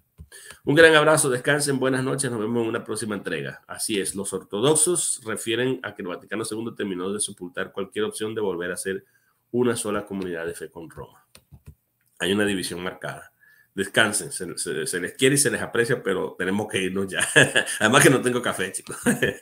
Speaker 1: Un gran abrazo, descansen, buenas noches, nos vemos en una próxima entrega. Así es, los ortodoxos refieren a que el Vaticano II terminó de sepultar cualquier opción de volver a ser una sola comunidad de fe con Roma. Hay una división marcada descansen, se, les quiere y se les aprecia, pero tenemos que irnos ya. Además que no tengo café, chicos.